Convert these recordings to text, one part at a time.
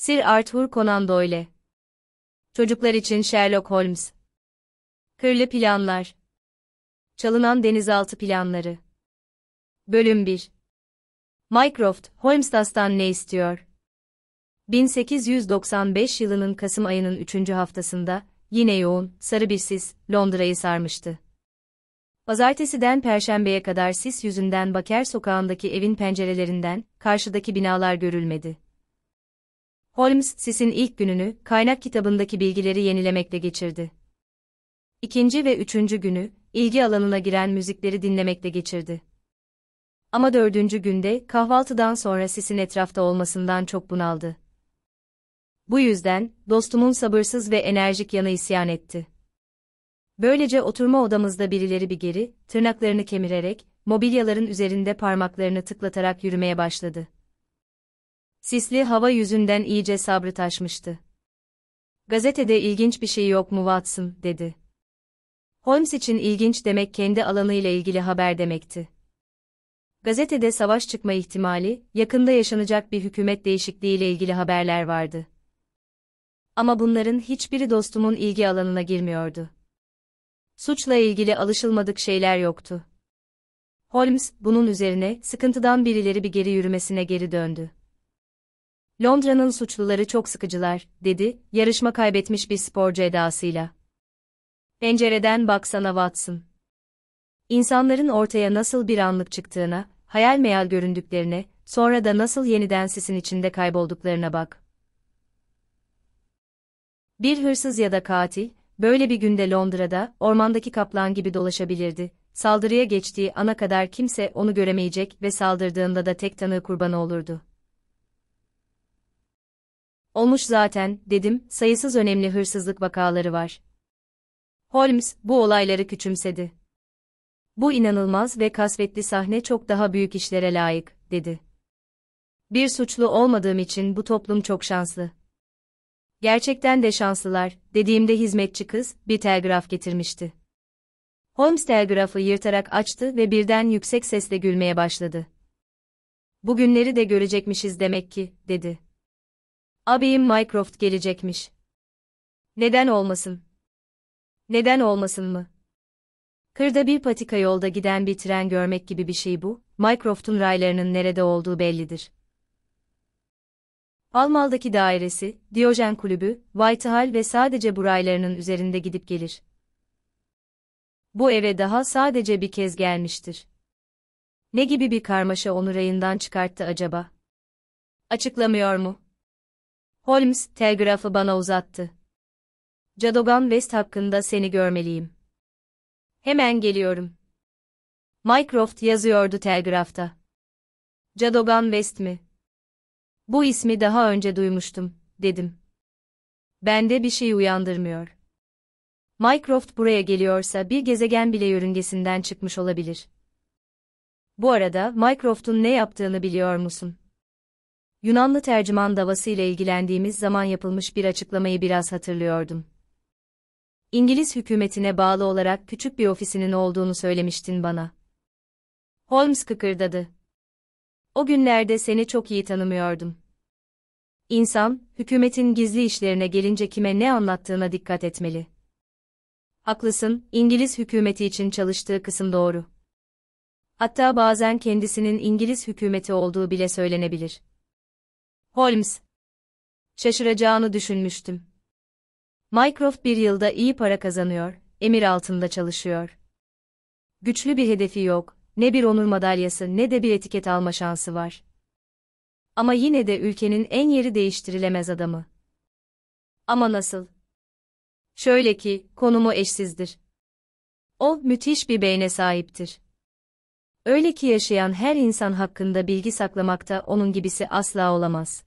Sir Arthur Conan Doyle Çocuklar için Sherlock Holmes Kırlı Planlar Çalınan Denizaltı Planları Bölüm 1 Mycroft, Holmes'tan ne istiyor? 1895 yılının Kasım ayının 3. haftasında, yine yoğun, sarı bir sis, Londra'yı sarmıştı. Pazartesiden Perşembe'ye kadar sis yüzünden Baker sokağındaki evin pencerelerinden, karşıdaki binalar görülmedi. Holmes, sisin ilk gününü kaynak kitabındaki bilgileri yenilemekle geçirdi. İkinci ve üçüncü günü, ilgi alanına giren müzikleri dinlemekle geçirdi. Ama dördüncü günde kahvaltıdan sonra sisin etrafta olmasından çok bunaldı. Bu yüzden, dostumun sabırsız ve enerjik yanı isyan etti. Böylece oturma odamızda birileri bir geri, tırnaklarını kemirerek, mobilyaların üzerinde parmaklarını tıklatarak yürümeye başladı. Sisli hava yüzünden iyice sabrı taşmıştı. Gazetede ilginç bir şey yok mu Watson, dedi. Holmes için ilginç demek kendi alanıyla ilgili haber demekti. Gazetede savaş çıkma ihtimali, yakında yaşanacak bir hükümet değişikliği ile ilgili haberler vardı. Ama bunların hiçbiri dostumun ilgi alanına girmiyordu. Suçla ilgili alışılmadık şeyler yoktu. Holmes, bunun üzerine, sıkıntıdan birileri bir geri yürümesine geri döndü. Londra'nın suçluları çok sıkıcılar, dedi, yarışma kaybetmiş bir sporcu edasıyla. Pencereden baksana Watson. İnsanların ortaya nasıl bir anlık çıktığına, hayal meyal göründüklerine, sonra da nasıl yeniden sisin içinde kaybolduklarına bak. Bir hırsız ya da katil, böyle bir günde Londra'da, ormandaki kaplan gibi dolaşabilirdi. Saldırıya geçtiği ana kadar kimse onu göremeyecek ve saldırdığında da tek tanığı kurbanı olurdu. Olmuş zaten, dedim, sayısız önemli hırsızlık vakaları var. Holmes, bu olayları küçümsedi. Bu inanılmaz ve kasvetli sahne çok daha büyük işlere layık, dedi. Bir suçlu olmadığım için bu toplum çok şanslı. Gerçekten de şanslılar, dediğimde hizmetçi kız, bir telgraf getirmişti. Holmes telgrafı yırtarak açtı ve birden yüksek sesle gülmeye başladı. Bugünleri de görecekmişiz demek ki, dedi. Abim Minecraft gelecekmiş. Neden olmasın? Neden olmasın mı? Kırda bir patika yolda giden bir tren görmek gibi bir şey bu, Mycroft'un raylarının nerede olduğu bellidir. Almal'daki dairesi, Diyojen Kulübü, Whitehall ve sadece bu raylarının üzerinde gidip gelir. Bu eve daha sadece bir kez gelmiştir. Ne gibi bir karmaşa onu rayından çıkarttı acaba? Açıklamıyor mu? Holmes telgrafı bana uzattı. Cadogan West hakkında seni görmeliyim. Hemen geliyorum. Mycroft yazıyordu telgrafta. Cadogan West mi? Bu ismi daha önce duymuştum, dedim. Bende bir şey uyandırmıyor. Mycroft buraya geliyorsa bir gezegen bile yörüngesinden çıkmış olabilir. Bu arada Mycroft'un ne yaptığını biliyor musun? Yunanlı tercüman davası ile ilgilendiğimiz zaman yapılmış bir açıklamayı biraz hatırlıyordum. İngiliz hükümetine bağlı olarak küçük bir ofisinin olduğunu söylemiştin bana. Holmes kıkırdadı. O günlerde seni çok iyi tanımıyordum. İnsan, hükümetin gizli işlerine gelince kime ne anlattığına dikkat etmeli. Haklısın, İngiliz hükümeti için çalıştığı kısım doğru. Hatta bazen kendisinin İngiliz hükümeti olduğu bile söylenebilir. Holmes. Şaşıracağını düşünmüştüm. Mycroft bir yılda iyi para kazanıyor, emir altında çalışıyor. Güçlü bir hedefi yok, ne bir onur madalyası ne de bir etiket alma şansı var. Ama yine de ülkenin en yeri değiştirilemez adamı. Ama nasıl? Şöyle ki, konumu eşsizdir. O, müthiş bir beyne sahiptir. Öyle ki yaşayan her insan hakkında bilgi saklamakta onun gibisi asla olamaz.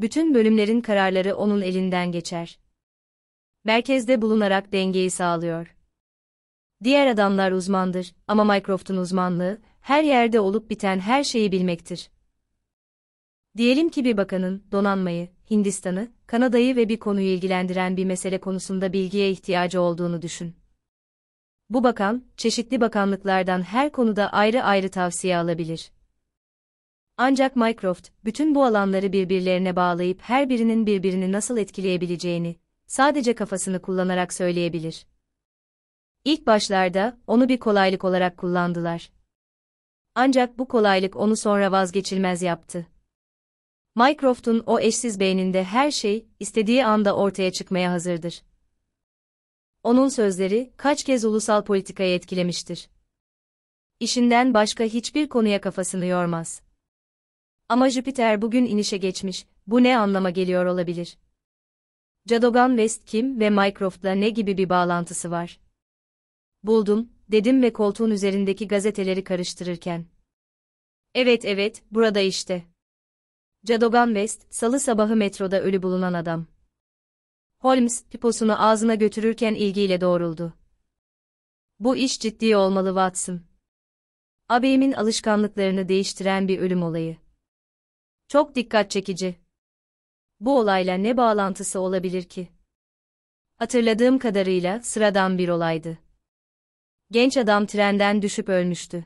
Bütün bölümlerin kararları onun elinden geçer. Merkezde bulunarak dengeyi sağlıyor. Diğer adamlar uzmandır ama Mycroft'un uzmanlığı her yerde olup biten her şeyi bilmektir. Diyelim ki bir bakanın donanmayı, Hindistan'ı, Kanada'yı ve bir konuyu ilgilendiren bir mesele konusunda bilgiye ihtiyacı olduğunu düşün. Bu bakan, çeşitli bakanlıklardan her konuda ayrı ayrı tavsiye alabilir. Ancak Mycroft, bütün bu alanları birbirlerine bağlayıp her birinin birbirini nasıl etkileyebileceğini, sadece kafasını kullanarak söyleyebilir. İlk başlarda, onu bir kolaylık olarak kullandılar. Ancak bu kolaylık onu sonra vazgeçilmez yaptı. Mycroft'un o eşsiz beyninde her şey, istediği anda ortaya çıkmaya hazırdır. Onun sözleri, kaç kez ulusal politikayı etkilemiştir. İşinden başka hiçbir konuya kafasını yormaz. Ama Jüpiter bugün inişe geçmiş, bu ne anlama geliyor olabilir? Cadogan West kim ve Mycroft'la ne gibi bir bağlantısı var? Buldum, dedim ve koltuğun üzerindeki gazeteleri karıştırırken. Evet evet, burada işte. Cadogan West, salı sabahı metroda ölü bulunan adam. Holmes, piposunu ağzına götürürken ilgiyle doğruldu. Bu iş ciddi olmalı Watson. Abimin alışkanlıklarını değiştiren bir ölüm olayı. Çok dikkat çekici. Bu olayla ne bağlantısı olabilir ki? Hatırladığım kadarıyla sıradan bir olaydı. Genç adam trenden düşüp ölmüştü.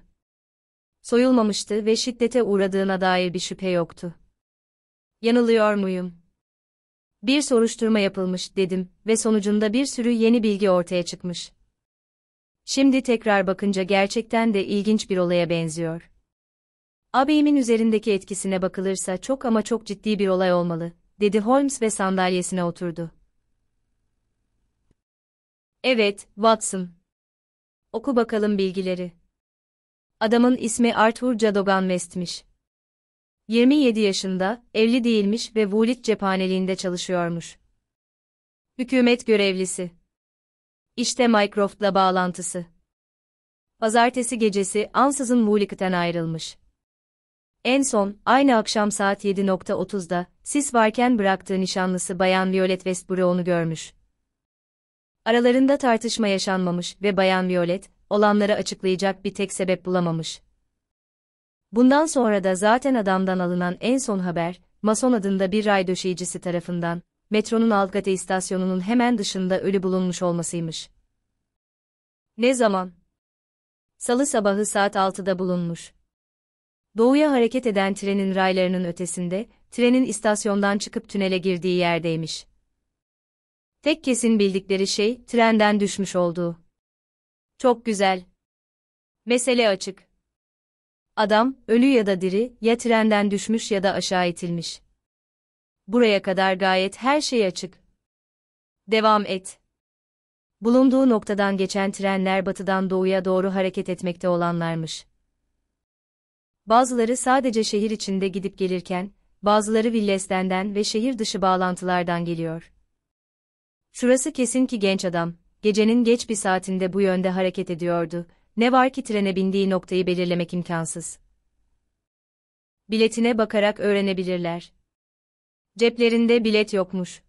Soyulmamıştı ve şiddete uğradığına dair bir şüphe yoktu. Yanılıyor muyum? Bir soruşturma yapılmış dedim ve sonucunda bir sürü yeni bilgi ortaya çıkmış. Şimdi tekrar bakınca gerçekten de ilginç bir olaya benziyor. Abimin üzerindeki etkisine bakılırsa çok ama çok ciddi bir olay olmalı, dedi Holmes ve sandalyesine oturdu. Evet, Watson. Oku bakalım bilgileri. Adamın ismi Arthur Cadogan West'miş. 27 yaşında, evli değilmiş ve Woolwich cephaneliğinde çalışıyormuş. Hükümet görevlisi. İşte Mycroft'la bağlantısı. Pazartesi gecesi ansızın Woolwich'ten ayrılmış. En son, aynı akşam saat 7.30'da, sis varken bıraktığı nişanlısı Bayan Violet Westbury onu görmüş. Aralarında tartışma yaşanmamış ve Bayan Violet, olanları açıklayacak bir tek sebep bulamamış. Bundan sonra da zaten adamdan alınan en son haber, Mason adında bir ray döşeyicisi tarafından, metronun Algate istasyonunun hemen dışında ölü bulunmuş olmasıymış. Ne zaman? Salı sabahı saat 6'da bulunmuş. Doğuya hareket eden trenin raylarının ötesinde, trenin istasyondan çıkıp tünele girdiği yerdeymiş. Tek kesin bildikleri şey, trenden düşmüş olduğu. Çok güzel. Mesele açık. Adam, ölü ya da diri, ya trenden düşmüş ya da aşağı itilmiş. Buraya kadar gayet her şey açık. Devam et. Bulunduğu noktadan geçen trenler batıdan doğuya doğru hareket etmekte olanlarmış. Bazıları sadece şehir içinde gidip gelirken, bazıları villestenden ve şehir dışı bağlantılardan geliyor. Şurası kesin ki genç adam, gecenin geç bir saatinde bu yönde hareket ediyordu, ne var ki trene bindiği noktayı belirlemek imkansız. Biletine bakarak öğrenebilirler. Ceplerinde bilet yokmuş.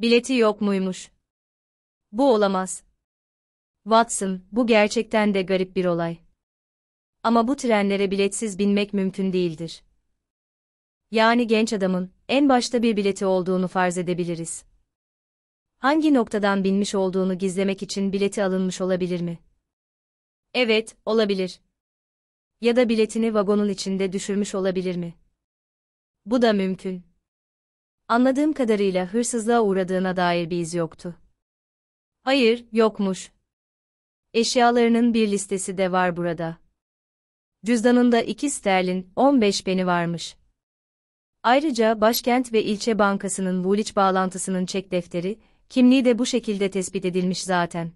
Bileti yok muymuş? Bu olamaz. Watson, bu gerçekten de garip bir olay. Ama bu trenlere biletsiz binmek mümkün değildir. Yani genç adamın en başta bir bileti olduğunu farz edebiliriz. Hangi noktadan binmiş olduğunu gizlemek için bileti alınmış olabilir mi? Evet, olabilir. Ya da biletini vagonun içinde düşürmüş olabilir mi? Bu da mümkün. Anladığım kadarıyla hırsızlığa uğradığına dair bir iz yoktu. Hayır, yokmuş. Eşyalarının bir listesi de var burada. Cüzdanında 2 sterlin 15 peni varmış. Ayrıca Başkent ve İlçe Bankası'nın Vuliç bağlantısının çek defteri, kimliği de bu şekilde tespit edilmiş zaten.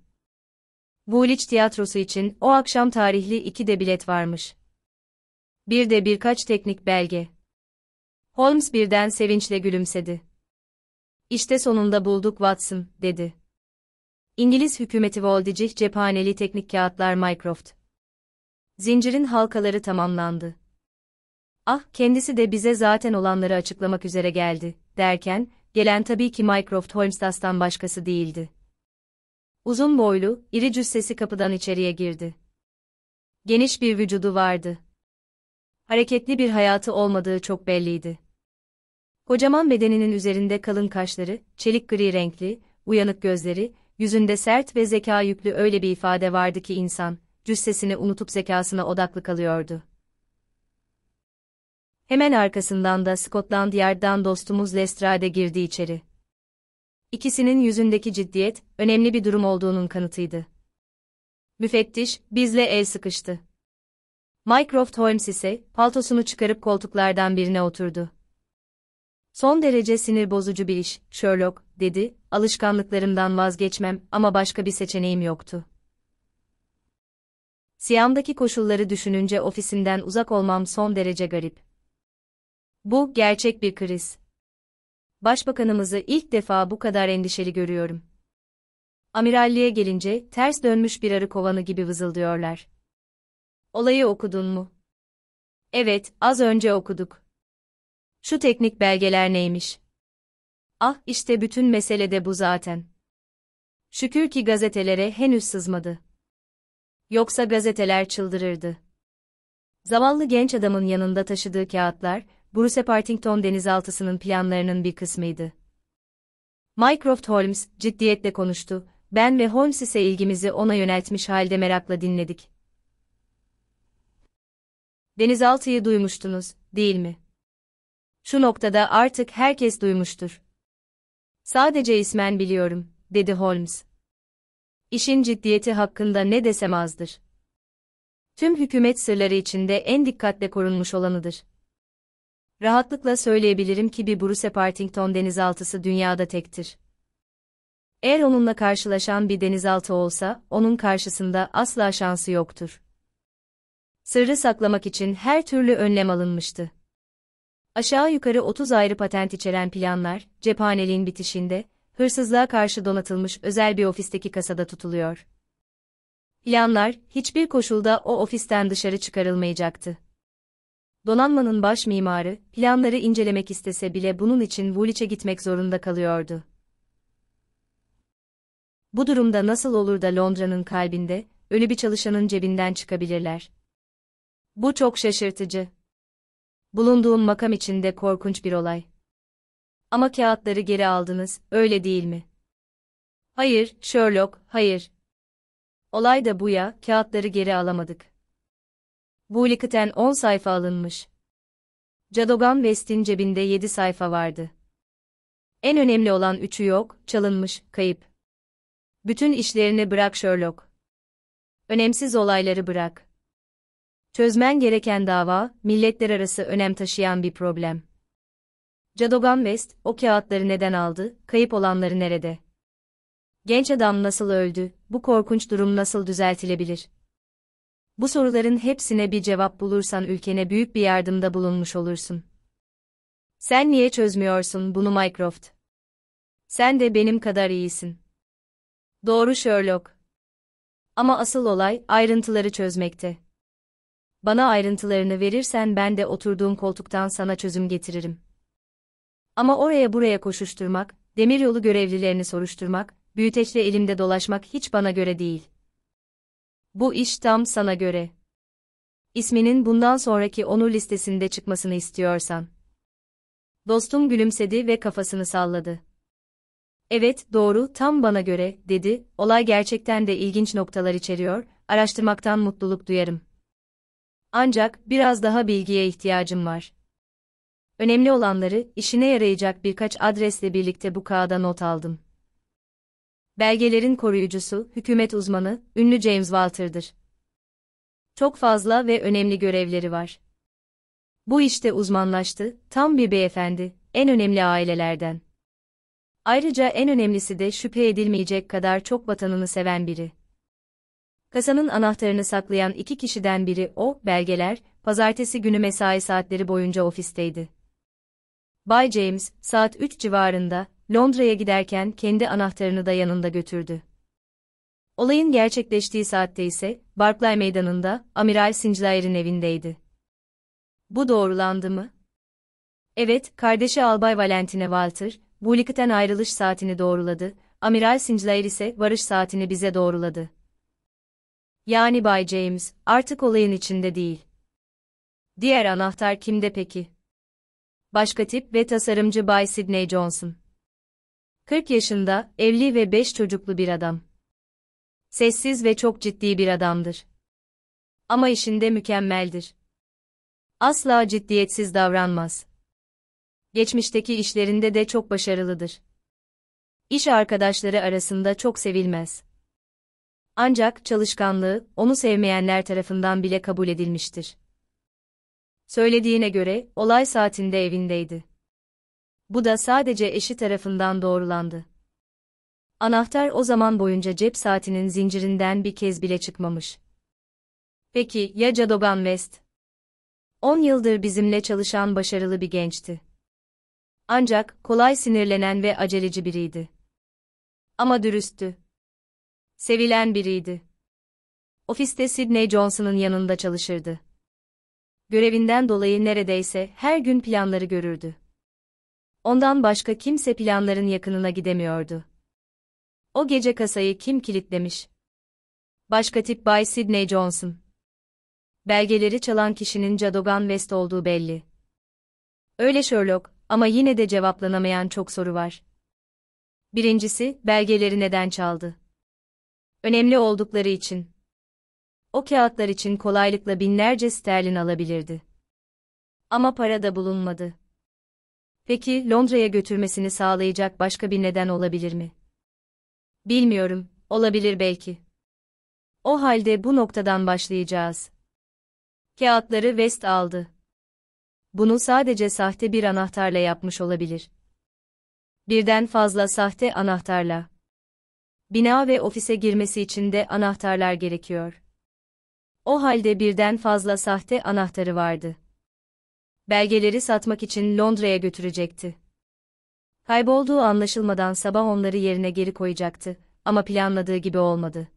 Vuliç tiyatrosu için o akşam tarihli 2 de bilet varmış. Bir de birkaç teknik belge. Holmes birden sevinçle gülümsedi. İşte sonunda bulduk Watson, dedi. İngiliz hükümeti Voldigih cephaneli teknik kağıtlar Mycroft. Zincirin halkaları tamamlandı. Ah, kendisi de bize zaten olanları açıklamak üzere geldi, derken, gelen tabii ki Mycroft Holmes'tan başkası değildi. Uzun boylu, iri cüssesi kapıdan içeriye girdi. Geniş bir vücudu vardı. Hareketli bir hayatı olmadığı çok belliydi. Kocaman bedeninin üzerinde kalın kaşları, çelik gri renkli, uyanık gözleri, yüzünde sert ve zeka yüklü öyle bir ifade vardı ki insan, cüssesini unutup zekasına odaklı kalıyordu. Hemen arkasından da Scotland Yard'dan dostumuz Lestrade girdi içeri. İkisinin yüzündeki ciddiyet, önemli bir durum olduğunun kanıtıydı. Müfettiş, bizle el sıkıştı. Mycroft Holmes ise, paltosunu çıkarıp koltuklardan birine oturdu. Son derece sinir bozucu bir iş, Sherlock, dedi, alışkanlıklarımdan vazgeçmem ama başka bir seçeneğim yoktu. Siyam'daki koşulları düşününce ofisimden uzak olmam son derece garip. Bu gerçek bir kriz. Başbakanımızı ilk defa bu kadar endişeli görüyorum. Amiralliğe gelince ters dönmüş bir arı kovanı gibi vızıldıyorlar. Olayı okudun mu? Evet, az önce okuduk. Şu teknik belgeler neymiş? Ah, işte bütün mesele de bu zaten. Şükür ki gazetelere henüz sızmadı. Yoksa gazeteler çıldırırdı. Zavallı genç adamın yanında taşıdığı kağıtlar, Bruce Partington denizaltısının planlarının bir kısmıydı. Mycroft Holmes ciddiyetle konuştu, ben ve Holmes ise ilgimizi ona yöneltmiş halde merakla dinledik. Denizaltıyı duymuştunuz, değil mi? Şu noktada artık herkes duymuştur. Sadece ismen biliyorum, dedi Holmes işin ciddiyeti hakkında ne desem azdır. Tüm hükümet sırları içinde en dikkatle korunmuş olanıdır. Rahatlıkla söyleyebilirim ki bir Bruce Partington denizaltısı dünyada tektir. Eğer onunla karşılaşan bir denizaltı olsa, onun karşısında asla şansı yoktur. Sırrı saklamak için her türlü önlem alınmıştı. Aşağı yukarı 30 ayrı patent içeren planlar, cephaneliğin bitişinde, hırsızlığa karşı donatılmış özel bir ofisteki kasada tutuluyor. İlanlar, hiçbir koşulda o ofisten dışarı çıkarılmayacaktı. Donanmanın baş mimarı, planları incelemek istese bile bunun için Woolwich'e gitmek zorunda kalıyordu. Bu durumda nasıl olur da Londra'nın kalbinde, ölü bir çalışanın cebinden çıkabilirler? Bu çok şaşırtıcı. Bulunduğum makam içinde korkunç bir olay. Ama kağıtları geri aldınız, öyle değil mi? Hayır, Sherlock, hayır. Olay da bu ya, kağıtları geri alamadık. Bulikten 10 sayfa alınmış. Cadogan West'in cebinde 7 sayfa vardı. En önemli olan üçü yok, çalınmış, kayıp. Bütün işlerini bırak Sherlock. Önemsiz olayları bırak. Çözmen gereken dava, milletler arası önem taşıyan bir problem. Cadogan West, o kağıtları neden aldı, kayıp olanları nerede? Genç adam nasıl öldü, bu korkunç durum nasıl düzeltilebilir? Bu soruların hepsine bir cevap bulursan ülkene büyük bir yardımda bulunmuş olursun. Sen niye çözmüyorsun bunu Mycroft? Sen de benim kadar iyisin. Doğru Sherlock. Ama asıl olay ayrıntıları çözmekte. Bana ayrıntılarını verirsen ben de oturduğum koltuktan sana çözüm getiririm. Ama oraya buraya koşuşturmak, demiryolu görevlilerini soruşturmak, büyüteçle elimde dolaşmak hiç bana göre değil. Bu iş tam sana göre. İsminin bundan sonraki onur listesinde çıkmasını istiyorsan. Dostum gülümsedi ve kafasını salladı. Evet, doğru, tam bana göre, dedi, olay gerçekten de ilginç noktalar içeriyor, araştırmaktan mutluluk duyarım. Ancak, biraz daha bilgiye ihtiyacım var. Önemli olanları, işine yarayacak birkaç adresle birlikte bu kağıda not aldım. Belgelerin koruyucusu, hükümet uzmanı, ünlü James Walter'dır. Çok fazla ve önemli görevleri var. Bu işte uzmanlaştı, tam bir beyefendi, en önemli ailelerden. Ayrıca en önemlisi de şüphe edilmeyecek kadar çok vatanını seven biri. Kasanın anahtarını saklayan iki kişiden biri o, belgeler, pazartesi günü mesai saatleri boyunca ofisteydi. Bay James, saat 3 civarında, Londra'ya giderken kendi anahtarını da yanında götürdü. Olayın gerçekleştiği saatte ise, Barclay Meydanı'nda, Amiral Sinclair'in evindeydi. Bu doğrulandı mı? Evet, kardeşi Albay Valentine Walter, Bulik'ten ayrılış saatini doğruladı, Amiral Sinclair ise varış saatini bize doğruladı. Yani Bay James, artık olayın içinde değil. Diğer anahtar kimde peki? başka tip ve tasarımcı Bay Sidney Johnson. 40 yaşında, evli ve 5 çocuklu bir adam. Sessiz ve çok ciddi bir adamdır. Ama işinde mükemmeldir. Asla ciddiyetsiz davranmaz. Geçmişteki işlerinde de çok başarılıdır. İş arkadaşları arasında çok sevilmez. Ancak çalışkanlığı, onu sevmeyenler tarafından bile kabul edilmiştir. Söylediğine göre, olay saatinde evindeydi. Bu da sadece eşi tarafından doğrulandı. Anahtar o zaman boyunca cep saatinin zincirinden bir kez bile çıkmamış. Peki, ya Cadogan West? 10 yıldır bizimle çalışan başarılı bir gençti. Ancak, kolay sinirlenen ve aceleci biriydi. Ama dürüsttü. Sevilen biriydi. Ofiste Sidney Johnson'ın yanında çalışırdı görevinden dolayı neredeyse her gün planları görürdü. Ondan başka kimse planların yakınına gidemiyordu. O gece kasayı kim kilitlemiş? Başka tip Bay Sidney Johnson. Belgeleri çalan kişinin Cadogan West olduğu belli. Öyle Sherlock, ama yine de cevaplanamayan çok soru var. Birincisi, belgeleri neden çaldı? Önemli oldukları için o kağıtlar için kolaylıkla binlerce sterlin alabilirdi. Ama para da bulunmadı. Peki Londra'ya götürmesini sağlayacak başka bir neden olabilir mi? Bilmiyorum, olabilir belki. O halde bu noktadan başlayacağız. Kağıtları West aldı. Bunu sadece sahte bir anahtarla yapmış olabilir. Birden fazla sahte anahtarla. Bina ve ofise girmesi için de anahtarlar gerekiyor. O halde birden fazla sahte anahtarı vardı. Belgeleri satmak için Londra'ya götürecekti. Kaybolduğu anlaşılmadan sabah onları yerine geri koyacaktı ama planladığı gibi olmadı.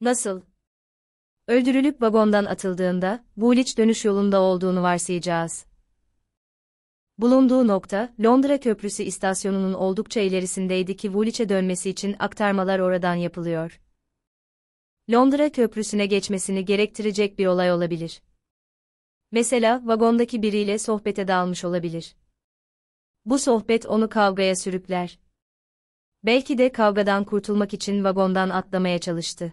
Nasıl? Öldürülüp vagondan atıldığında, Woolwich dönüş yolunda olduğunu varsayacağız. Bulunduğu nokta, Londra Köprüsü istasyonunun oldukça ilerisindeydi ki Woolwich'e dönmesi için aktarmalar oradan yapılıyor. Londra Köprüsü'ne geçmesini gerektirecek bir olay olabilir. Mesela vagondaki biriyle sohbete dalmış olabilir. Bu sohbet onu kavgaya sürükler. Belki de kavgadan kurtulmak için vagondan atlamaya çalıştı.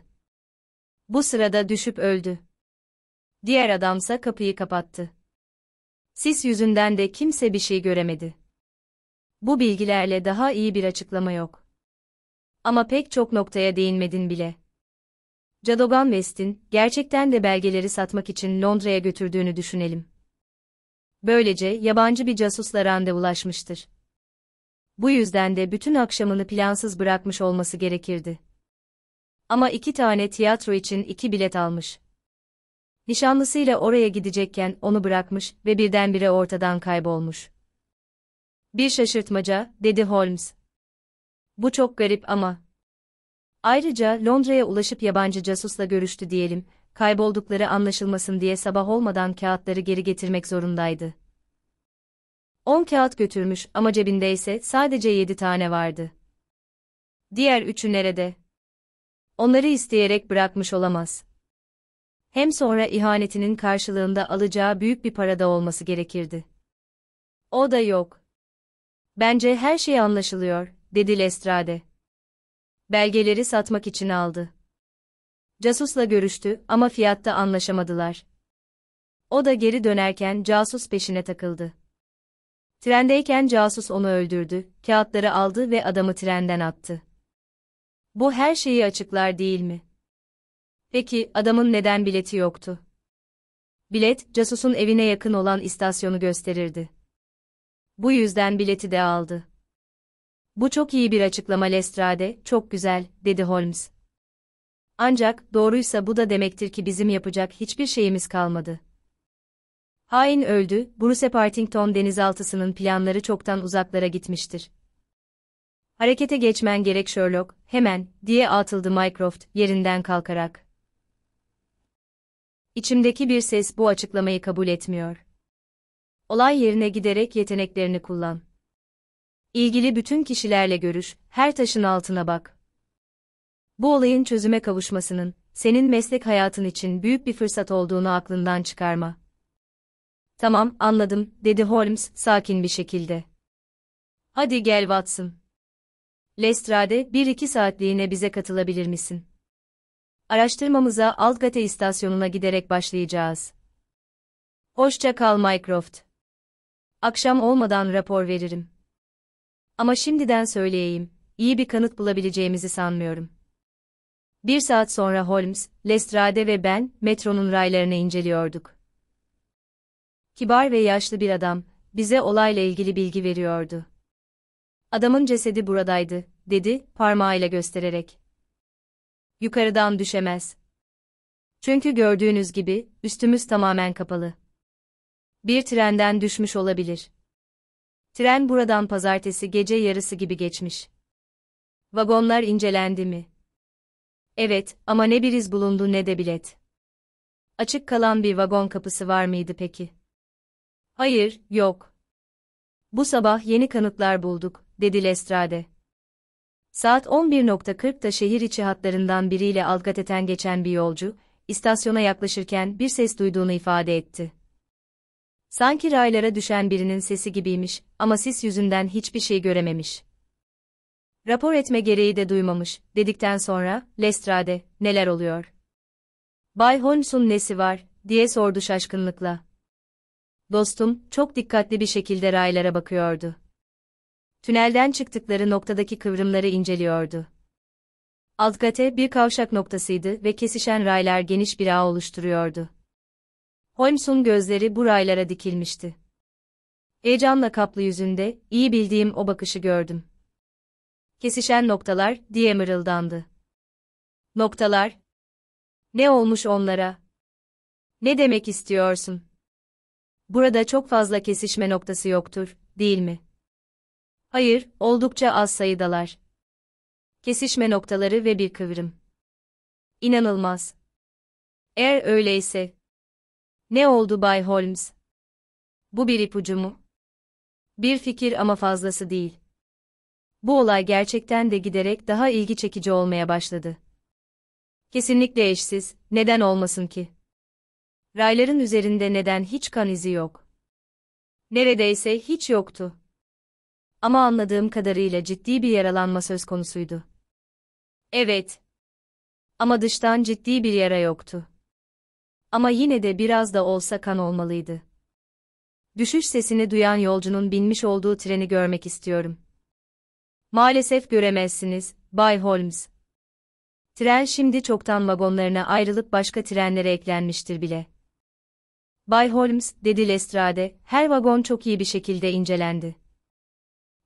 Bu sırada düşüp öldü. Diğer adamsa kapıyı kapattı. Sis yüzünden de kimse bir şey göremedi. Bu bilgilerle daha iyi bir açıklama yok. Ama pek çok noktaya değinmedin bile. Cadogan West'in gerçekten de belgeleri satmak için Londra'ya götürdüğünü düşünelim. Böylece yabancı bir casusla randevulaşmıştır. Bu yüzden de bütün akşamını plansız bırakmış olması gerekirdi. Ama iki tane tiyatro için iki bilet almış. Nişanlısıyla oraya gidecekken onu bırakmış ve birdenbire ortadan kaybolmuş. Bir şaşırtmaca, dedi Holmes. Bu çok garip ama, Ayrıca Londra'ya ulaşıp yabancı casusla görüştü diyelim, kayboldukları anlaşılmasın diye sabah olmadan kağıtları geri getirmek zorundaydı. 10 kağıt götürmüş ama cebinde ise sadece 7 tane vardı. Diğer üçü nerede? Onları isteyerek bırakmış olamaz. Hem sonra ihanetinin karşılığında alacağı büyük bir parada olması gerekirdi. O da yok. Bence her şey anlaşılıyor, dedi Lestrade belgeleri satmak için aldı. Casusla görüştü ama fiyatta anlaşamadılar. O da geri dönerken casus peşine takıldı. Trendeyken casus onu öldürdü, kağıtları aldı ve adamı trenden attı. Bu her şeyi açıklar değil mi? Peki adamın neden bileti yoktu? Bilet, casusun evine yakın olan istasyonu gösterirdi. Bu yüzden bileti de aldı. Bu çok iyi bir açıklama Lestrade, çok güzel, dedi Holmes. Ancak doğruysa bu da demektir ki bizim yapacak hiçbir şeyimiz kalmadı. Hain öldü, Bruce Partington denizaltısının planları çoktan uzaklara gitmiştir. Harekete geçmen gerek Sherlock, hemen, diye atıldı Mycroft, yerinden kalkarak. İçimdeki bir ses bu açıklamayı kabul etmiyor. Olay yerine giderek yeteneklerini kullan. İlgili bütün kişilerle görüş, her taşın altına bak. Bu olayın çözüme kavuşmasının, senin meslek hayatın için büyük bir fırsat olduğunu aklından çıkarma. Tamam, anladım, dedi Holmes sakin bir şekilde. Hadi gel Watson. Lestrade, bir iki saatliğine bize katılabilir misin? Araştırmamıza Altgate istasyonuna giderek başlayacağız. Hoşça kal Mycroft. Akşam olmadan rapor veririm. Ama şimdiden söyleyeyim, iyi bir kanıt bulabileceğimizi sanmıyorum. Bir saat sonra Holmes, Lestrade ve ben, metronun raylarını inceliyorduk. Kibar ve yaşlı bir adam, bize olayla ilgili bilgi veriyordu. Adamın cesedi buradaydı, dedi, parmağıyla göstererek. Yukarıdan düşemez. Çünkü gördüğünüz gibi, üstümüz tamamen kapalı. Bir trenden düşmüş olabilir. Tren buradan pazartesi gece yarısı gibi geçmiş. Vagonlar incelendi mi? Evet, ama ne bir iz bulundu ne de bilet. Açık kalan bir vagon kapısı var mıydı peki? Hayır, yok. Bu sabah yeni kanıtlar bulduk, dedi Lestrade. Saat 11.40'da şehir içi hatlarından biriyle Algate'ten geçen bir yolcu, istasyona yaklaşırken bir ses duyduğunu ifade etti. Sanki raylara düşen birinin sesi gibiymiş ama sis yüzünden hiçbir şey görememiş. Rapor etme gereği de duymamış, dedikten sonra, Lestrade, neler oluyor? Bay Holmes'un nesi var, diye sordu şaşkınlıkla. Dostum, çok dikkatli bir şekilde raylara bakıyordu. Tünelden çıktıkları noktadaki kıvrımları inceliyordu. Altgate bir kavşak noktasıydı ve kesişen raylar geniş bir ağ oluşturuyordu. Holmes'un gözleri buraylara dikilmişti. Heyecanla kaplı yüzünde, iyi bildiğim o bakışı gördüm. Kesişen noktalar, diye mırıldandı. Noktalar? Ne olmuş onlara? Ne demek istiyorsun? Burada çok fazla kesişme noktası yoktur, değil mi? Hayır, oldukça az sayıdalar. Kesişme noktaları ve bir kıvrım. İnanılmaz. Eğer öyleyse, ne oldu Bay Holmes? Bu bir ipucu mu? Bir fikir ama fazlası değil. Bu olay gerçekten de giderek daha ilgi çekici olmaya başladı. Kesinlikle eşsiz, neden olmasın ki? Rayların üzerinde neden hiç kan izi yok? Neredeyse hiç yoktu. Ama anladığım kadarıyla ciddi bir yaralanma söz konusuydu. Evet. Ama dıştan ciddi bir yara yoktu. Ama yine de biraz da olsa kan olmalıydı. Düşüş sesini duyan yolcunun binmiş olduğu treni görmek istiyorum. Maalesef göremezsiniz, Bay Holmes. Tren şimdi çoktan vagonlarına ayrılıp başka trenlere eklenmiştir bile. Bay Holmes, dedi Lestrade, her vagon çok iyi bir şekilde incelendi.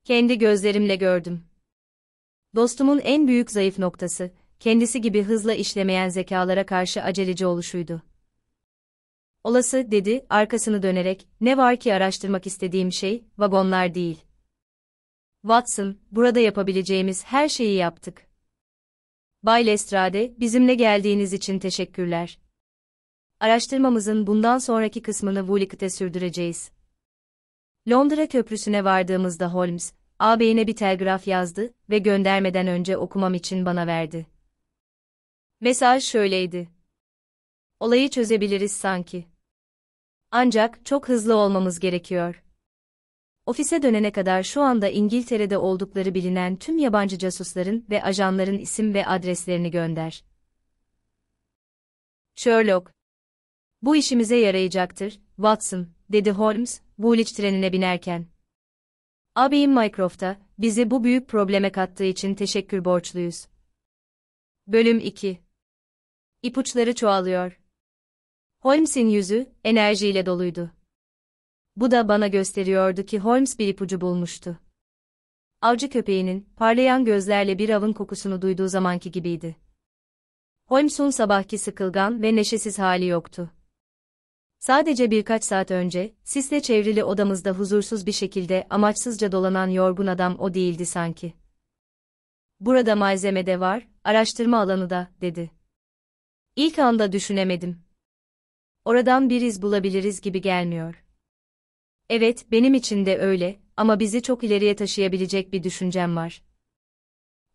Kendi gözlerimle gördüm. Dostumun en büyük zayıf noktası, kendisi gibi hızla işlemeyen zekalara karşı aceleci oluşuydu. Olası, dedi, arkasını dönerek, ne var ki araştırmak istediğim şey, vagonlar değil. Watson, burada yapabileceğimiz her şeyi yaptık. Bay Lestrade, bizimle geldiğiniz için teşekkürler. Araştırmamızın bundan sonraki kısmını Woolick'te sürdüreceğiz. Londra Köprüsü'ne vardığımızda Holmes, ağabeyine bir telgraf yazdı ve göndermeden önce okumam için bana verdi. Mesaj şöyleydi. Olayı çözebiliriz sanki. Ancak çok hızlı olmamız gerekiyor. Ofise dönene kadar şu anda İngiltere'de oldukları bilinen tüm yabancı casusların ve ajanların isim ve adreslerini gönder. Sherlock. Bu işimize yarayacaktır, Watson, dedi Holmes, Woolwich trenine binerken. Ağabeyim Mycroft'a, bizi bu büyük probleme kattığı için teşekkür borçluyuz. Bölüm 2 İpuçları çoğalıyor. Holmes'in yüzü, enerjiyle doluydu. Bu da bana gösteriyordu ki Holmes bir ipucu bulmuştu. Avcı köpeğinin, parlayan gözlerle bir avın kokusunu duyduğu zamanki gibiydi. Holmes'un sabahki sıkılgan ve neşesiz hali yoktu. Sadece birkaç saat önce, sisle çevrili odamızda huzursuz bir şekilde amaçsızca dolanan yorgun adam o değildi sanki. Burada malzeme de var, araştırma alanı da, dedi. İlk anda düşünemedim oradan bir iz bulabiliriz gibi gelmiyor. Evet, benim için de öyle ama bizi çok ileriye taşıyabilecek bir düşüncem var.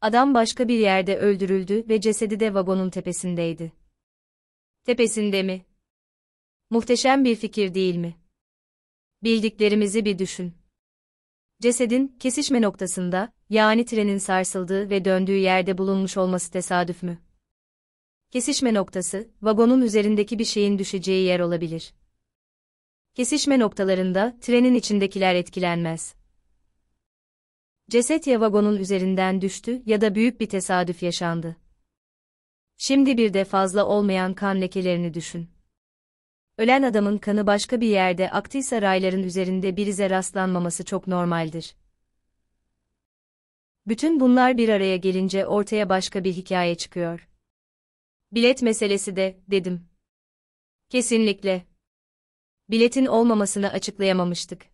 Adam başka bir yerde öldürüldü ve cesedi de vagonun tepesindeydi. Tepesinde mi? Muhteşem bir fikir değil mi? Bildiklerimizi bir düşün. Cesedin kesişme noktasında, yani trenin sarsıldığı ve döndüğü yerde bulunmuş olması tesadüf mü? Kesişme noktası, vagonun üzerindeki bir şeyin düşeceği yer olabilir. Kesişme noktalarında trenin içindekiler etkilenmez. Ceset ya vagonun üzerinden düştü ya da büyük bir tesadüf yaşandı. Şimdi bir de fazla olmayan kan lekelerini düşün. Ölen adamın kanı başka bir yerde aktıysa rayların üzerinde birize rastlanmaması çok normaldir. Bütün bunlar bir araya gelince ortaya başka bir hikaye çıkıyor. Bilet meselesi de, dedim. Kesinlikle. Biletin olmamasını açıklayamamıştık.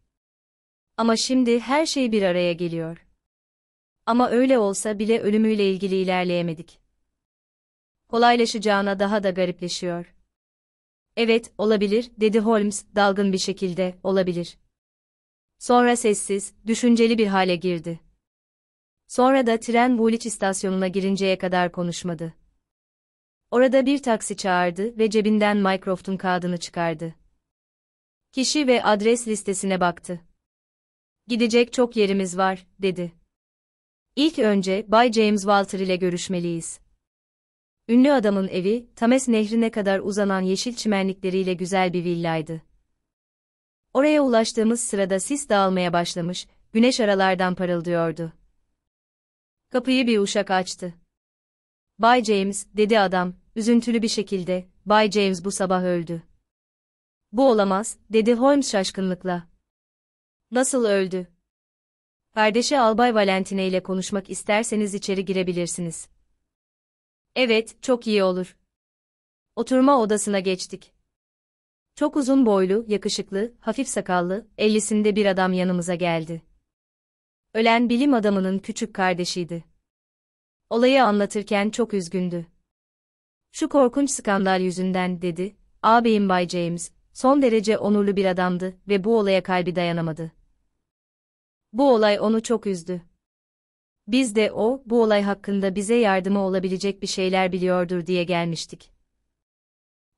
Ama şimdi her şey bir araya geliyor. Ama öyle olsa bile ölümüyle ilgili ilerleyemedik. Kolaylaşacağına daha da garipleşiyor. Evet, olabilir, dedi Holmes, dalgın bir şekilde, olabilir. Sonra sessiz, düşünceli bir hale girdi. Sonra da tren Woolwich istasyonuna girinceye kadar konuşmadı. Orada bir taksi çağırdı ve cebinden Mycroft'un kağıdını çıkardı. Kişi ve adres listesine baktı. Gidecek çok yerimiz var, dedi. İlk önce Bay James Walter ile görüşmeliyiz. Ünlü adamın evi, Tames nehrine kadar uzanan yeşil çimenlikleriyle güzel bir villaydı. Oraya ulaştığımız sırada sis dağılmaya başlamış, güneş aralardan parıldıyordu. Kapıyı bir uşak açtı. Bay James, dedi adam, üzüntülü bir şekilde, Bay James bu sabah öldü. Bu olamaz, dedi Holmes şaşkınlıkla. Nasıl öldü? Kardeşi Albay Valentine ile konuşmak isterseniz içeri girebilirsiniz. Evet, çok iyi olur. Oturma odasına geçtik. Çok uzun boylu, yakışıklı, hafif sakallı, ellisinde bir adam yanımıza geldi. Ölen bilim adamının küçük kardeşiydi olayı anlatırken çok üzgündü. Şu korkunç skandal yüzünden dedi, ağabeyim Bay James, son derece onurlu bir adamdı ve bu olaya kalbi dayanamadı. Bu olay onu çok üzdü. Biz de o, bu olay hakkında bize yardımı olabilecek bir şeyler biliyordur diye gelmiştik.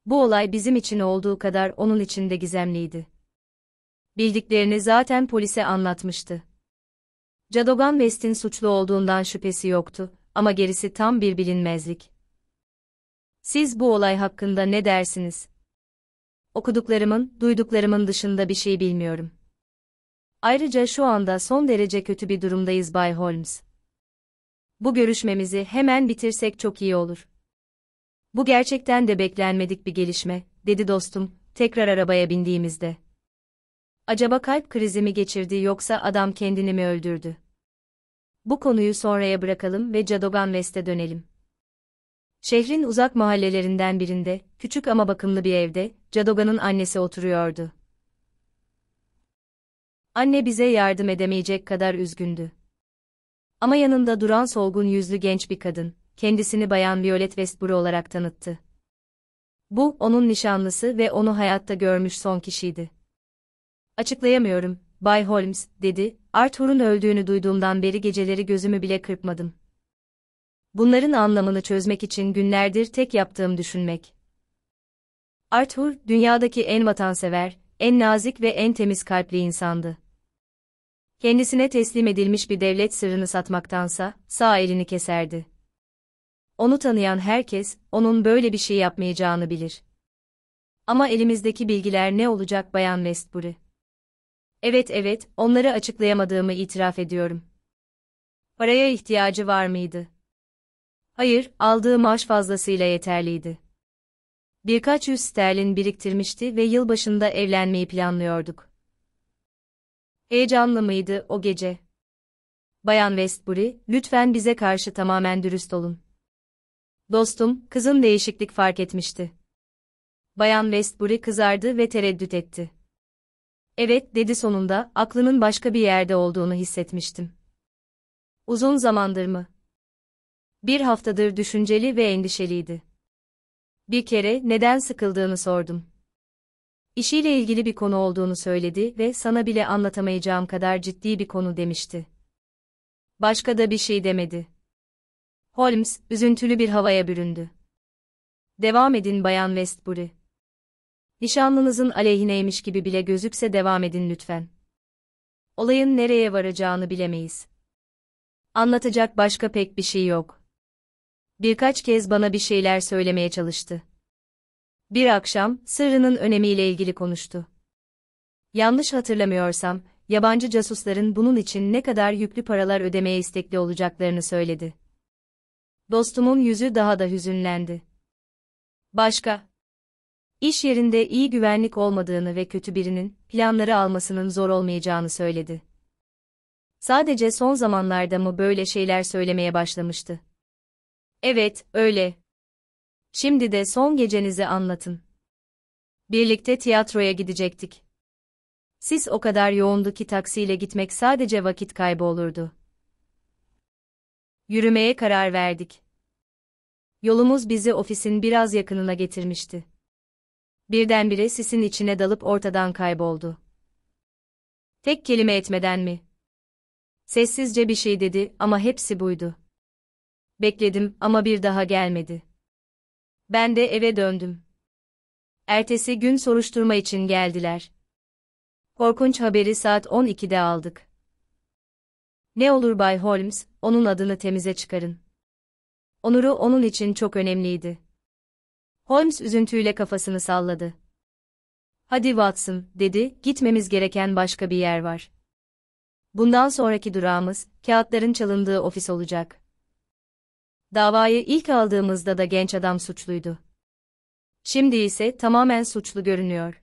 Bu olay bizim için olduğu kadar onun için de gizemliydi. Bildiklerini zaten polise anlatmıştı. Cadogan West'in suçlu olduğundan şüphesi yoktu ama gerisi tam bir bilinmezlik. Siz bu olay hakkında ne dersiniz? Okuduklarımın, duyduklarımın dışında bir şey bilmiyorum. Ayrıca şu anda son derece kötü bir durumdayız Bay Holmes. Bu görüşmemizi hemen bitirsek çok iyi olur. Bu gerçekten de beklenmedik bir gelişme, dedi dostum, tekrar arabaya bindiğimizde. Acaba kalp krizi mi geçirdi yoksa adam kendini mi öldürdü? bu konuyu sonraya bırakalım ve Cadogan West'e dönelim. Şehrin uzak mahallelerinden birinde, küçük ama bakımlı bir evde, Cadogan'ın annesi oturuyordu. Anne bize yardım edemeyecek kadar üzgündü. Ama yanında duran solgun yüzlü genç bir kadın, kendisini bayan Violet Westbrook olarak tanıttı. Bu, onun nişanlısı ve onu hayatta görmüş son kişiydi. Açıklayamıyorum, Bay Holmes, dedi, Arthur'un öldüğünü duyduğumdan beri geceleri gözümü bile kırpmadım. Bunların anlamını çözmek için günlerdir tek yaptığım düşünmek. Arthur, dünyadaki en vatansever, en nazik ve en temiz kalpli insandı. Kendisine teslim edilmiş bir devlet sırrını satmaktansa, sağ elini keserdi. Onu tanıyan herkes, onun böyle bir şey yapmayacağını bilir. Ama elimizdeki bilgiler ne olacak Bayan Westbury? Evet evet, onları açıklayamadığımı itiraf ediyorum. Paraya ihtiyacı var mıydı? Hayır, aldığı maaş fazlasıyla yeterliydi. Birkaç yüz sterlin biriktirmişti ve yılbaşında evlenmeyi planlıyorduk. Heyecanlı mıydı o gece? Bayan Westbury, lütfen bize karşı tamamen dürüst olun. Dostum, kızın değişiklik fark etmişti. Bayan Westbury kızardı ve tereddüt etti. Evet dedi sonunda, aklının başka bir yerde olduğunu hissetmiştim. Uzun zamandır mı? Bir haftadır düşünceli ve endişeliydi. Bir kere neden sıkıldığını sordum. İşiyle ilgili bir konu olduğunu söyledi ve sana bile anlatamayacağım kadar ciddi bir konu demişti. Başka da bir şey demedi. Holmes üzüntülü bir havaya büründü. Devam edin Bayan Westbury. Nişanlınızın aleyhineymiş gibi bile gözükse devam edin lütfen. Olayın nereye varacağını bilemeyiz. Anlatacak başka pek bir şey yok. Birkaç kez bana bir şeyler söylemeye çalıştı. Bir akşam sırrının önemiyle ilgili konuştu. Yanlış hatırlamıyorsam, yabancı casusların bunun için ne kadar yüklü paralar ödemeye istekli olacaklarını söyledi. Dostumun yüzü daha da hüzünlendi. Başka İş yerinde iyi güvenlik olmadığını ve kötü birinin planları almasının zor olmayacağını söyledi. Sadece son zamanlarda mı böyle şeyler söylemeye başlamıştı? Evet, öyle. Şimdi de son gecenizi anlatın. Birlikte tiyatroya gidecektik. Siz o kadar yoğundu ki taksiyle gitmek sadece vakit kaybı olurdu. Yürümeye karar verdik. Yolumuz bizi ofisin biraz yakınına getirmişti birdenbire sisin içine dalıp ortadan kayboldu. Tek kelime etmeden mi? Sessizce bir şey dedi ama hepsi buydu. Bekledim ama bir daha gelmedi. Ben de eve döndüm. Ertesi gün soruşturma için geldiler. Korkunç haberi saat 12'de aldık. Ne olur Bay Holmes, onun adını temize çıkarın. Onuru onun için çok önemliydi. Holmes üzüntüyle kafasını salladı. Hadi Watson, dedi, gitmemiz gereken başka bir yer var. Bundan sonraki durağımız, kağıtların çalındığı ofis olacak. Davayı ilk aldığımızda da genç adam suçluydu. Şimdi ise tamamen suçlu görünüyor.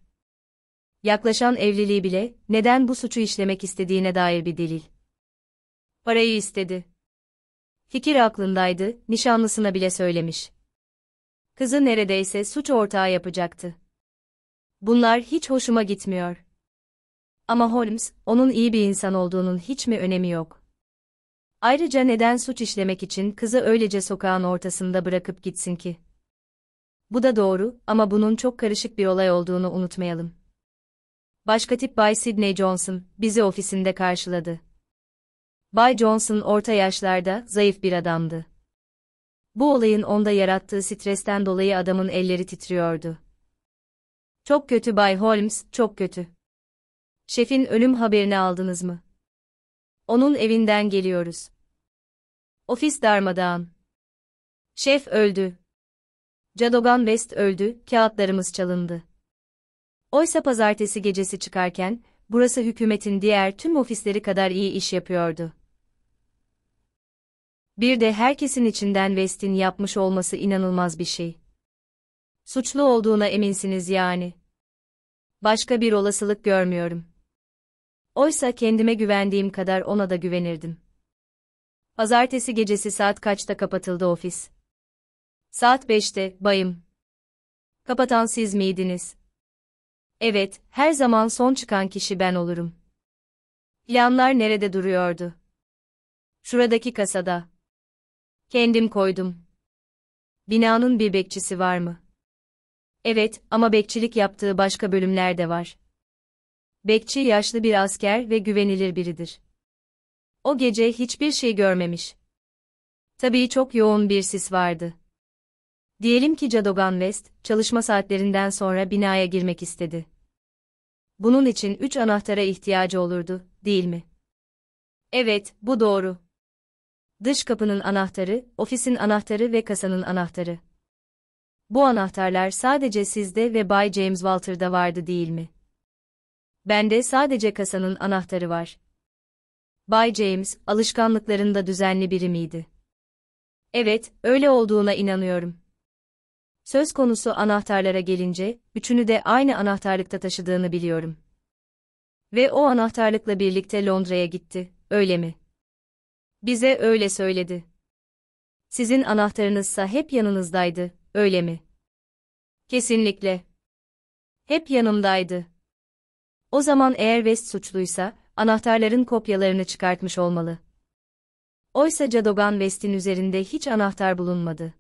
Yaklaşan evliliği bile, neden bu suçu işlemek istediğine dair bir delil. Parayı istedi. Fikir aklındaydı, nişanlısına bile söylemiş. Kızı neredeyse suç ortağı yapacaktı. Bunlar hiç hoşuma gitmiyor. Ama Holmes, onun iyi bir insan olduğunun hiç mi önemi yok? Ayrıca neden suç işlemek için kızı öylece sokağın ortasında bırakıp gitsin ki? Bu da doğru ama bunun çok karışık bir olay olduğunu unutmayalım. Başka tip Bay Sidney Johnson bizi ofisinde karşıladı. Bay Johnson orta yaşlarda zayıf bir adamdı. Bu olayın onda yarattığı stresten dolayı adamın elleri titriyordu. Çok kötü Bay Holmes, çok kötü. Şefin ölüm haberini aldınız mı? Onun evinden geliyoruz. Ofis darmadağın. Şef öldü. Cadogan West öldü, kağıtlarımız çalındı. Oysa pazartesi gecesi çıkarken, burası hükümetin diğer tüm ofisleri kadar iyi iş yapıyordu. Bir de herkesin içinden West'in yapmış olması inanılmaz bir şey. Suçlu olduğuna eminsiniz yani. Başka bir olasılık görmüyorum. Oysa kendime güvendiğim kadar ona da güvenirdim. Pazartesi gecesi saat kaçta kapatıldı ofis? Saat beşte, bayım. Kapatan siz miydiniz? Evet, her zaman son çıkan kişi ben olurum. Planlar nerede duruyordu? Şuradaki kasada. Kendim koydum. Binanın bir bekçisi var mı? Evet, ama bekçilik yaptığı başka bölümler de var. Bekçi yaşlı bir asker ve güvenilir biridir. O gece hiçbir şey görmemiş. Tabii çok yoğun bir sis vardı. Diyelim ki Cadogan West, çalışma saatlerinden sonra binaya girmek istedi. Bunun için üç anahtara ihtiyacı olurdu, değil mi? Evet, bu doğru dış kapının anahtarı, ofisin anahtarı ve kasanın anahtarı. Bu anahtarlar sadece sizde ve Bay James Walter'da vardı değil mi? Bende sadece kasanın anahtarı var. Bay James, alışkanlıklarında düzenli biri miydi? Evet, öyle olduğuna inanıyorum. Söz konusu anahtarlara gelince, üçünü de aynı anahtarlıkta taşıdığını biliyorum. Ve o anahtarlıkla birlikte Londra'ya gitti, öyle mi? Bize öyle söyledi. Sizin anahtarınızsa hep yanınızdaydı, öyle mi? Kesinlikle. Hep yanımdaydı. O zaman eğer West suçluysa, anahtarların kopyalarını çıkartmış olmalı. Oysa Cadogan West'in üzerinde hiç anahtar bulunmadı.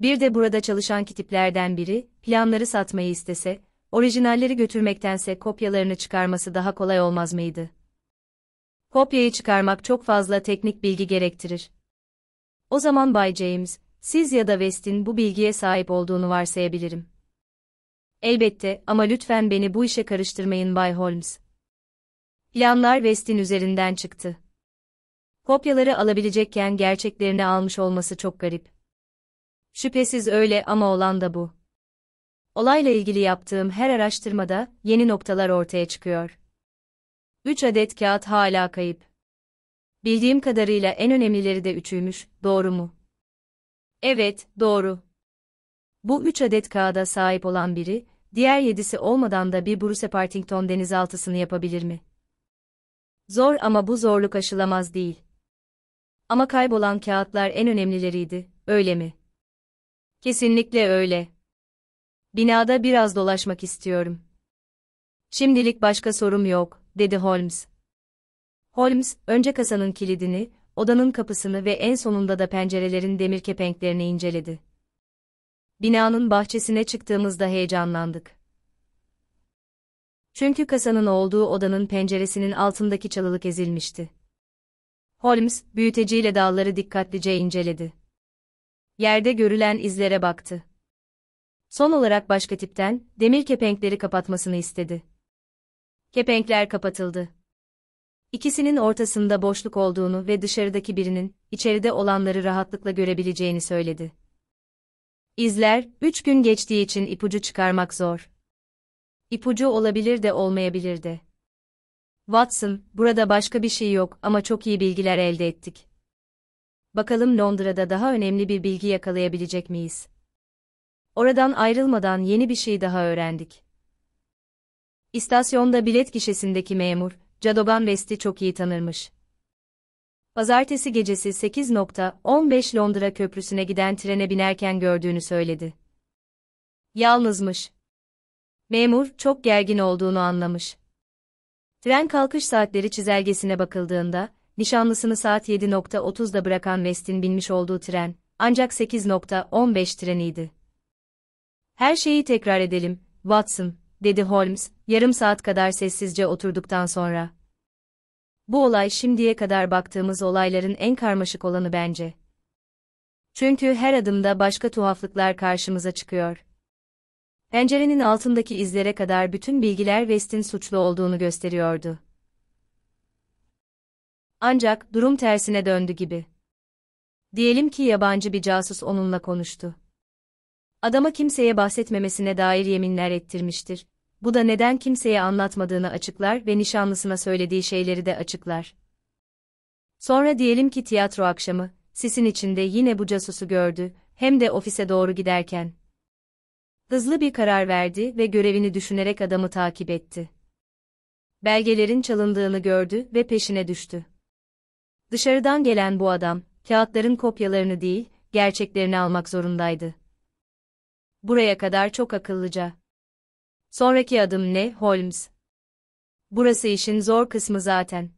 Bir de burada çalışan kitiplerden biri, planları satmayı istese, orijinalleri götürmektense kopyalarını çıkarması daha kolay olmaz mıydı? Kopyayı çıkarmak çok fazla teknik bilgi gerektirir. O zaman Bay James, siz ya da West'in bu bilgiye sahip olduğunu varsayabilirim. Elbette ama lütfen beni bu işe karıştırmayın Bay Holmes. Planlar West'in üzerinden çıktı. Kopyaları alabilecekken gerçeklerini almış olması çok garip. Şüphesiz öyle ama olan da bu. Olayla ilgili yaptığım her araştırmada yeni noktalar ortaya çıkıyor. 3 adet kağıt hala kayıp. Bildiğim kadarıyla en önemlileri de üçüymüş, doğru mu? Evet, doğru. Bu 3 adet kağıda sahip olan biri, diğer yedisi olmadan da bir Bruce Partington denizaltısını yapabilir mi? Zor ama bu zorluk aşılamaz değil. Ama kaybolan kağıtlar en önemlileriydi, öyle mi? Kesinlikle öyle. Binada biraz dolaşmak istiyorum. Şimdilik başka sorum yok dedi Holmes. Holmes, önce kasanın kilidini, odanın kapısını ve en sonunda da pencerelerin demir kepenklerini inceledi. Binanın bahçesine çıktığımızda heyecanlandık. Çünkü kasanın olduğu odanın penceresinin altındaki çalılık ezilmişti. Holmes, büyüteciyle dalları dikkatlice inceledi. Yerde görülen izlere baktı. Son olarak başka tipten, demir kepenkleri kapatmasını istedi. Kepenkler kapatıldı. İkisinin ortasında boşluk olduğunu ve dışarıdaki birinin, içeride olanları rahatlıkla görebileceğini söyledi. İzler, üç gün geçtiği için ipucu çıkarmak zor. İpucu olabilir de olmayabilir de. Watson, burada başka bir şey yok ama çok iyi bilgiler elde ettik. Bakalım Londra'da daha önemli bir bilgi yakalayabilecek miyiz? Oradan ayrılmadan yeni bir şey daha öğrendik. İstasyonda bilet gişesindeki memur, Cadoban Vesti çok iyi tanırmış. Pazartesi gecesi 8.15 Londra Köprüsü'ne giden trene binerken gördüğünü söyledi. Yalnızmış. Memur, çok gergin olduğunu anlamış. Tren kalkış saatleri çizelgesine bakıldığında, nişanlısını saat 7.30'da bırakan Vestin binmiş olduğu tren, ancak 8.15 treniydi. Her şeyi tekrar edelim, Watson dedi Holmes, yarım saat kadar sessizce oturduktan sonra. Bu olay şimdiye kadar baktığımız olayların en karmaşık olanı bence. Çünkü her adımda başka tuhaflıklar karşımıza çıkıyor. Pencerenin altındaki izlere kadar bütün bilgiler West'in suçlu olduğunu gösteriyordu. Ancak durum tersine döndü gibi. Diyelim ki yabancı bir casus onunla konuştu adama kimseye bahsetmemesine dair yeminler ettirmiştir. Bu da neden kimseye anlatmadığını açıklar ve nişanlısına söylediği şeyleri de açıklar. Sonra diyelim ki tiyatro akşamı, sisin içinde yine bu casusu gördü, hem de ofise doğru giderken. Hızlı bir karar verdi ve görevini düşünerek adamı takip etti. Belgelerin çalındığını gördü ve peşine düştü. Dışarıdan gelen bu adam, kağıtların kopyalarını değil, gerçeklerini almak zorundaydı. Buraya kadar çok akıllıca. Sonraki adım ne, Holmes? Burası işin zor kısmı zaten.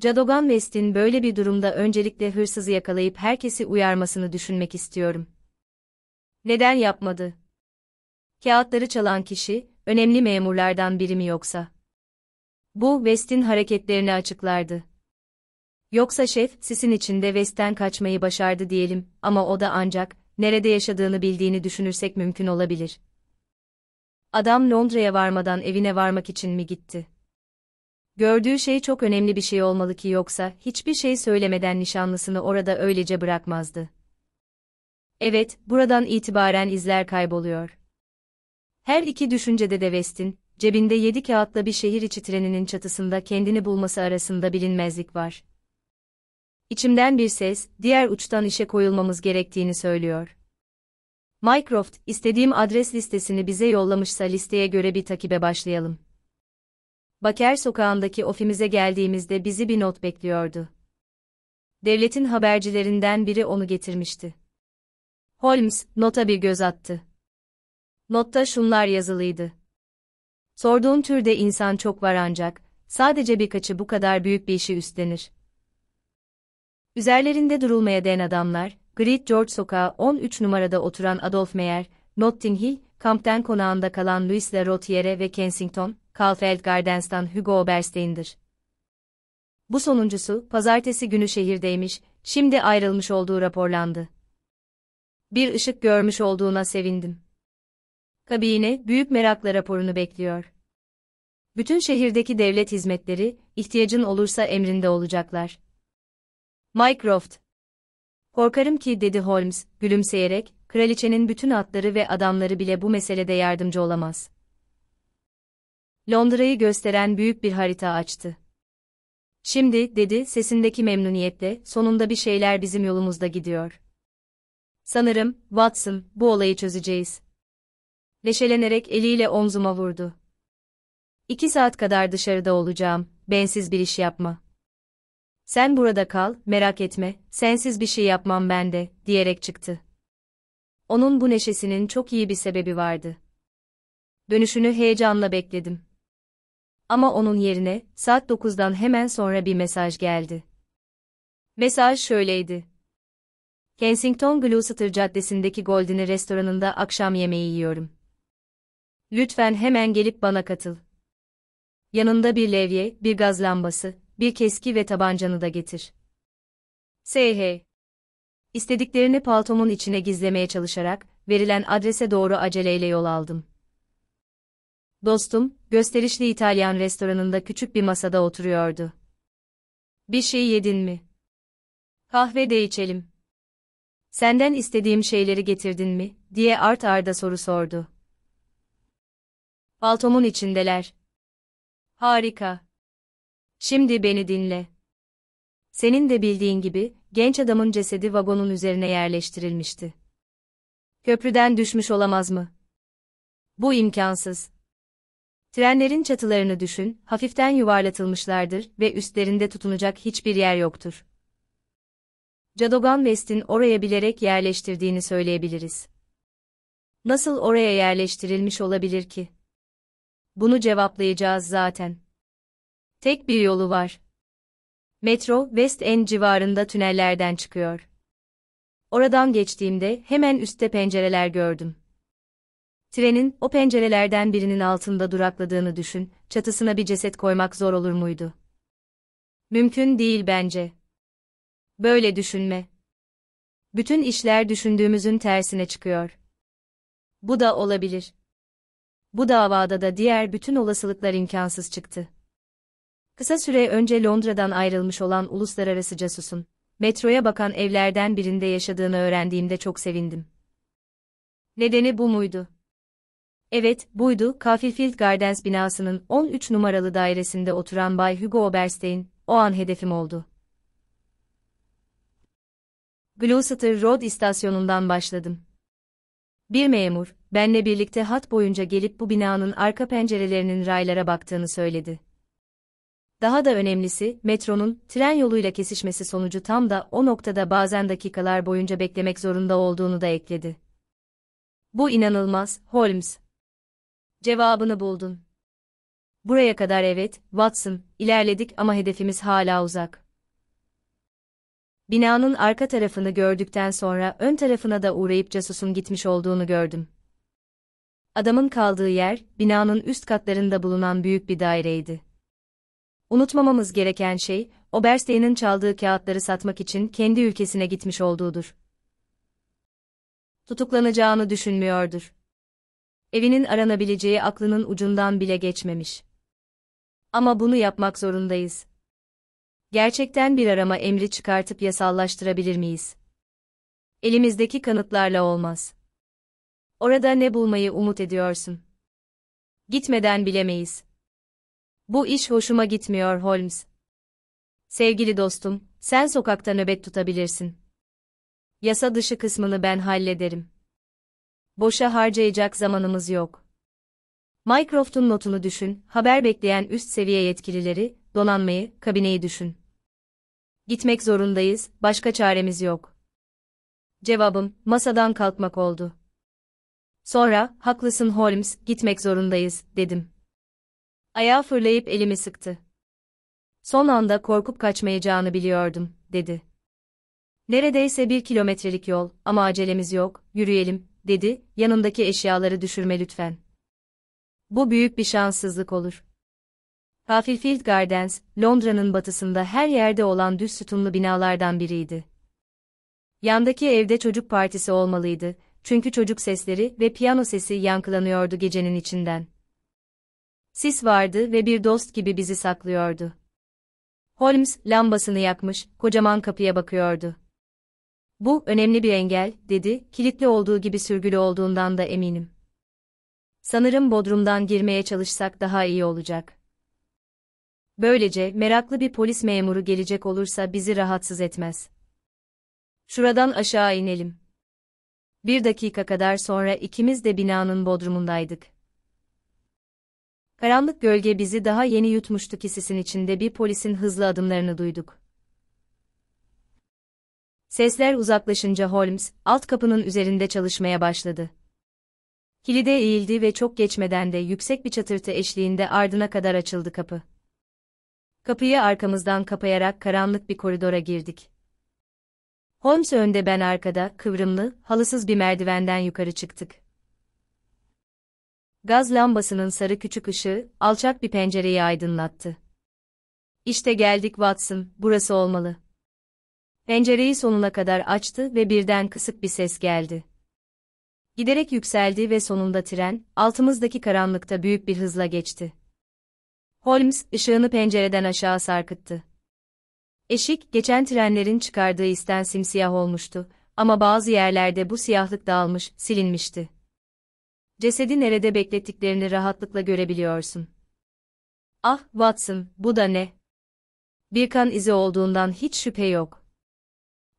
Cadogan West'in böyle bir durumda öncelikle hırsızı yakalayıp herkesi uyarmasını düşünmek istiyorum. Neden yapmadı? Kağıtları çalan kişi, önemli memurlardan biri mi yoksa? Bu, West'in hareketlerini açıklardı. Yoksa şef, sisin içinde West'ten kaçmayı başardı diyelim ama o da ancak, nerede yaşadığını bildiğini düşünürsek mümkün olabilir. Adam Londra'ya varmadan evine varmak için mi gitti? Gördüğü şey çok önemli bir şey olmalı ki yoksa hiçbir şey söylemeden nişanlısını orada öylece bırakmazdı. Evet, buradan itibaren izler kayboluyor. Her iki düşüncede de West'in, cebinde yedi kağıtla bir şehir içi treninin çatısında kendini bulması arasında bilinmezlik var. İçimden bir ses, diğer uçtan işe koyulmamız gerektiğini söylüyor. Mycroft, istediğim adres listesini bize yollamışsa listeye göre bir takibe başlayalım. Baker sokağındaki ofimize geldiğimizde bizi bir not bekliyordu. Devletin habercilerinden biri onu getirmişti. Holmes, nota bir göz attı. Notta şunlar yazılıydı. Sorduğun türde insan çok var ancak, sadece birkaçı bu kadar büyük bir işi üstlenir. Üzerlerinde durulmaya değen adamlar, Great George Sokağı 13 numarada oturan Adolf Meyer, Notting Hill, Campden konağında kalan Louis de Rotiere ve Kensington, Calfeld Gardens'tan Hugo Oberstein'dir. Bu sonuncusu, pazartesi günü şehirdeymiş, şimdi ayrılmış olduğu raporlandı. Bir ışık görmüş olduğuna sevindim. Kabine, büyük merakla raporunu bekliyor. Bütün şehirdeki devlet hizmetleri, ihtiyacın olursa emrinde olacaklar. Mycroft. Korkarım ki dedi Holmes, gülümseyerek, kraliçenin bütün atları ve adamları bile bu meselede yardımcı olamaz. Londra'yı gösteren büyük bir harita açtı. Şimdi, dedi sesindeki memnuniyetle, sonunda bir şeyler bizim yolumuzda gidiyor. Sanırım, Watson, bu olayı çözeceğiz. Leşelenerek eliyle omzuma vurdu. İki saat kadar dışarıda olacağım, bensiz bir iş yapma sen burada kal, merak etme, sensiz bir şey yapmam ben de, diyerek çıktı. Onun bu neşesinin çok iyi bir sebebi vardı. Dönüşünü heyecanla bekledim. Ama onun yerine, saat 9'dan hemen sonra bir mesaj geldi. Mesaj şöyleydi. Kensington Gloucester Caddesi'ndeki Goldini restoranında akşam yemeği yiyorum. Lütfen hemen gelip bana katıl. Yanında bir levye, bir gaz lambası, bir keski ve tabancanı da getir. S.H. İstediklerini paltomun içine gizlemeye çalışarak, verilen adrese doğru aceleyle yol aldım. Dostum, gösterişli İtalyan restoranında küçük bir masada oturuyordu. Bir şey yedin mi? Kahve de içelim. Senden istediğim şeyleri getirdin mi, diye art arda soru sordu. Paltomun içindeler. Harika. Şimdi beni dinle. Senin de bildiğin gibi, genç adamın cesedi vagonun üzerine yerleştirilmişti. Köprüden düşmüş olamaz mı? Bu imkansız. Trenlerin çatılarını düşün, hafiften yuvarlatılmışlardır ve üstlerinde tutunacak hiçbir yer yoktur. Cadogan West'in oraya bilerek yerleştirdiğini söyleyebiliriz. Nasıl oraya yerleştirilmiş olabilir ki? Bunu cevaplayacağız zaten. Tek bir yolu var. Metro, West End civarında tünellerden çıkıyor. Oradan geçtiğimde hemen üstte pencereler gördüm. Trenin o pencerelerden birinin altında durakladığını düşün, çatısına bir ceset koymak zor olur muydu? Mümkün değil bence. Böyle düşünme. Bütün işler düşündüğümüzün tersine çıkıyor. Bu da olabilir. Bu davada da diğer bütün olasılıklar imkansız çıktı. Kısa süre önce Londra'dan ayrılmış olan uluslararası casusun, metroya bakan evlerden birinde yaşadığını öğrendiğimde çok sevindim. Nedeni bu muydu? Evet, buydu. Caulfield Gardens binasının 13 numaralı dairesinde oturan Bay Hugo Oberstein, o an hedefim oldu. Gloucester Road istasyonundan başladım. Bir memur, benle birlikte hat boyunca gelip bu binanın arka pencerelerinin raylara baktığını söyledi. Daha da önemlisi, metronun tren yoluyla kesişmesi sonucu tam da o noktada bazen dakikalar boyunca beklemek zorunda olduğunu da ekledi. Bu inanılmaz, Holmes. Cevabını buldun. Buraya kadar evet, Watson, ilerledik ama hedefimiz hala uzak. Binanın arka tarafını gördükten sonra ön tarafına da uğrayıp casusun gitmiş olduğunu gördüm. Adamın kaldığı yer, binanın üst katlarında bulunan büyük bir daireydi. Unutmamamız gereken şey, Oberstein'in çaldığı kağıtları satmak için kendi ülkesine gitmiş olduğudur. Tutuklanacağını düşünmüyordur. Evinin aranabileceği aklının ucundan bile geçmemiş. Ama bunu yapmak zorundayız. Gerçekten bir arama emri çıkartıp yasallaştırabilir miyiz? Elimizdeki kanıtlarla olmaz. Orada ne bulmayı umut ediyorsun? Gitmeden bilemeyiz. Bu iş hoşuma gitmiyor Holmes. Sevgili dostum, sen sokakta nöbet tutabilirsin. Yasa dışı kısmını ben hallederim. Boşa harcayacak zamanımız yok. Mycroft'un notunu düşün, haber bekleyen üst seviye yetkilileri, donanmayı, kabineyi düşün. Gitmek zorundayız, başka çaremiz yok. Cevabım, masadan kalkmak oldu. Sonra, haklısın Holmes, gitmek zorundayız, dedim. Ayağa fırlayıp elimi sıktı. Son anda korkup kaçmayacağını biliyordum, dedi. Neredeyse bir kilometrelik yol ama acelemiz yok, yürüyelim, dedi, Yanındaki eşyaları düşürme lütfen. Bu büyük bir şanssızlık olur. Kafilfield Gardens, Londra'nın batısında her yerde olan düz sütunlu binalardan biriydi. Yandaki evde çocuk partisi olmalıydı, çünkü çocuk sesleri ve piyano sesi yankılanıyordu gecenin içinden. Sis vardı ve bir dost gibi bizi saklıyordu. Holmes lambasını yakmış, kocaman kapıya bakıyordu. Bu önemli bir engel, dedi, kilitli olduğu gibi sürgülü olduğundan da eminim. Sanırım bodrumdan girmeye çalışsak daha iyi olacak. Böylece meraklı bir polis memuru gelecek olursa bizi rahatsız etmez. Şuradan aşağı inelim. Bir dakika kadar sonra ikimiz de binanın bodrumundaydık. Karanlık gölge bizi daha yeni yutmuştu kisisin içinde bir polisin hızlı adımlarını duyduk. Sesler uzaklaşınca Holmes, alt kapının üzerinde çalışmaya başladı. Kilide eğildi ve çok geçmeden de yüksek bir çatırtı eşliğinde ardına kadar açıldı kapı. Kapıyı arkamızdan kapayarak karanlık bir koridora girdik. Holmes önde ben arkada, kıvrımlı, halısız bir merdivenden yukarı çıktık. Gaz lambasının sarı küçük ışığı, alçak bir pencereyi aydınlattı. İşte geldik Watson, burası olmalı. Pencereyi sonuna kadar açtı ve birden kısık bir ses geldi. Giderek yükseldi ve sonunda tren, altımızdaki karanlıkta büyük bir hızla geçti. Holmes, ışığını pencereden aşağı sarkıttı. Eşik, geçen trenlerin çıkardığı isten simsiyah olmuştu ama bazı yerlerde bu siyahlık dağılmış, silinmişti cesedi nerede beklettiklerini rahatlıkla görebiliyorsun. Ah, Watson, bu da ne? Bir kan izi olduğundan hiç şüphe yok.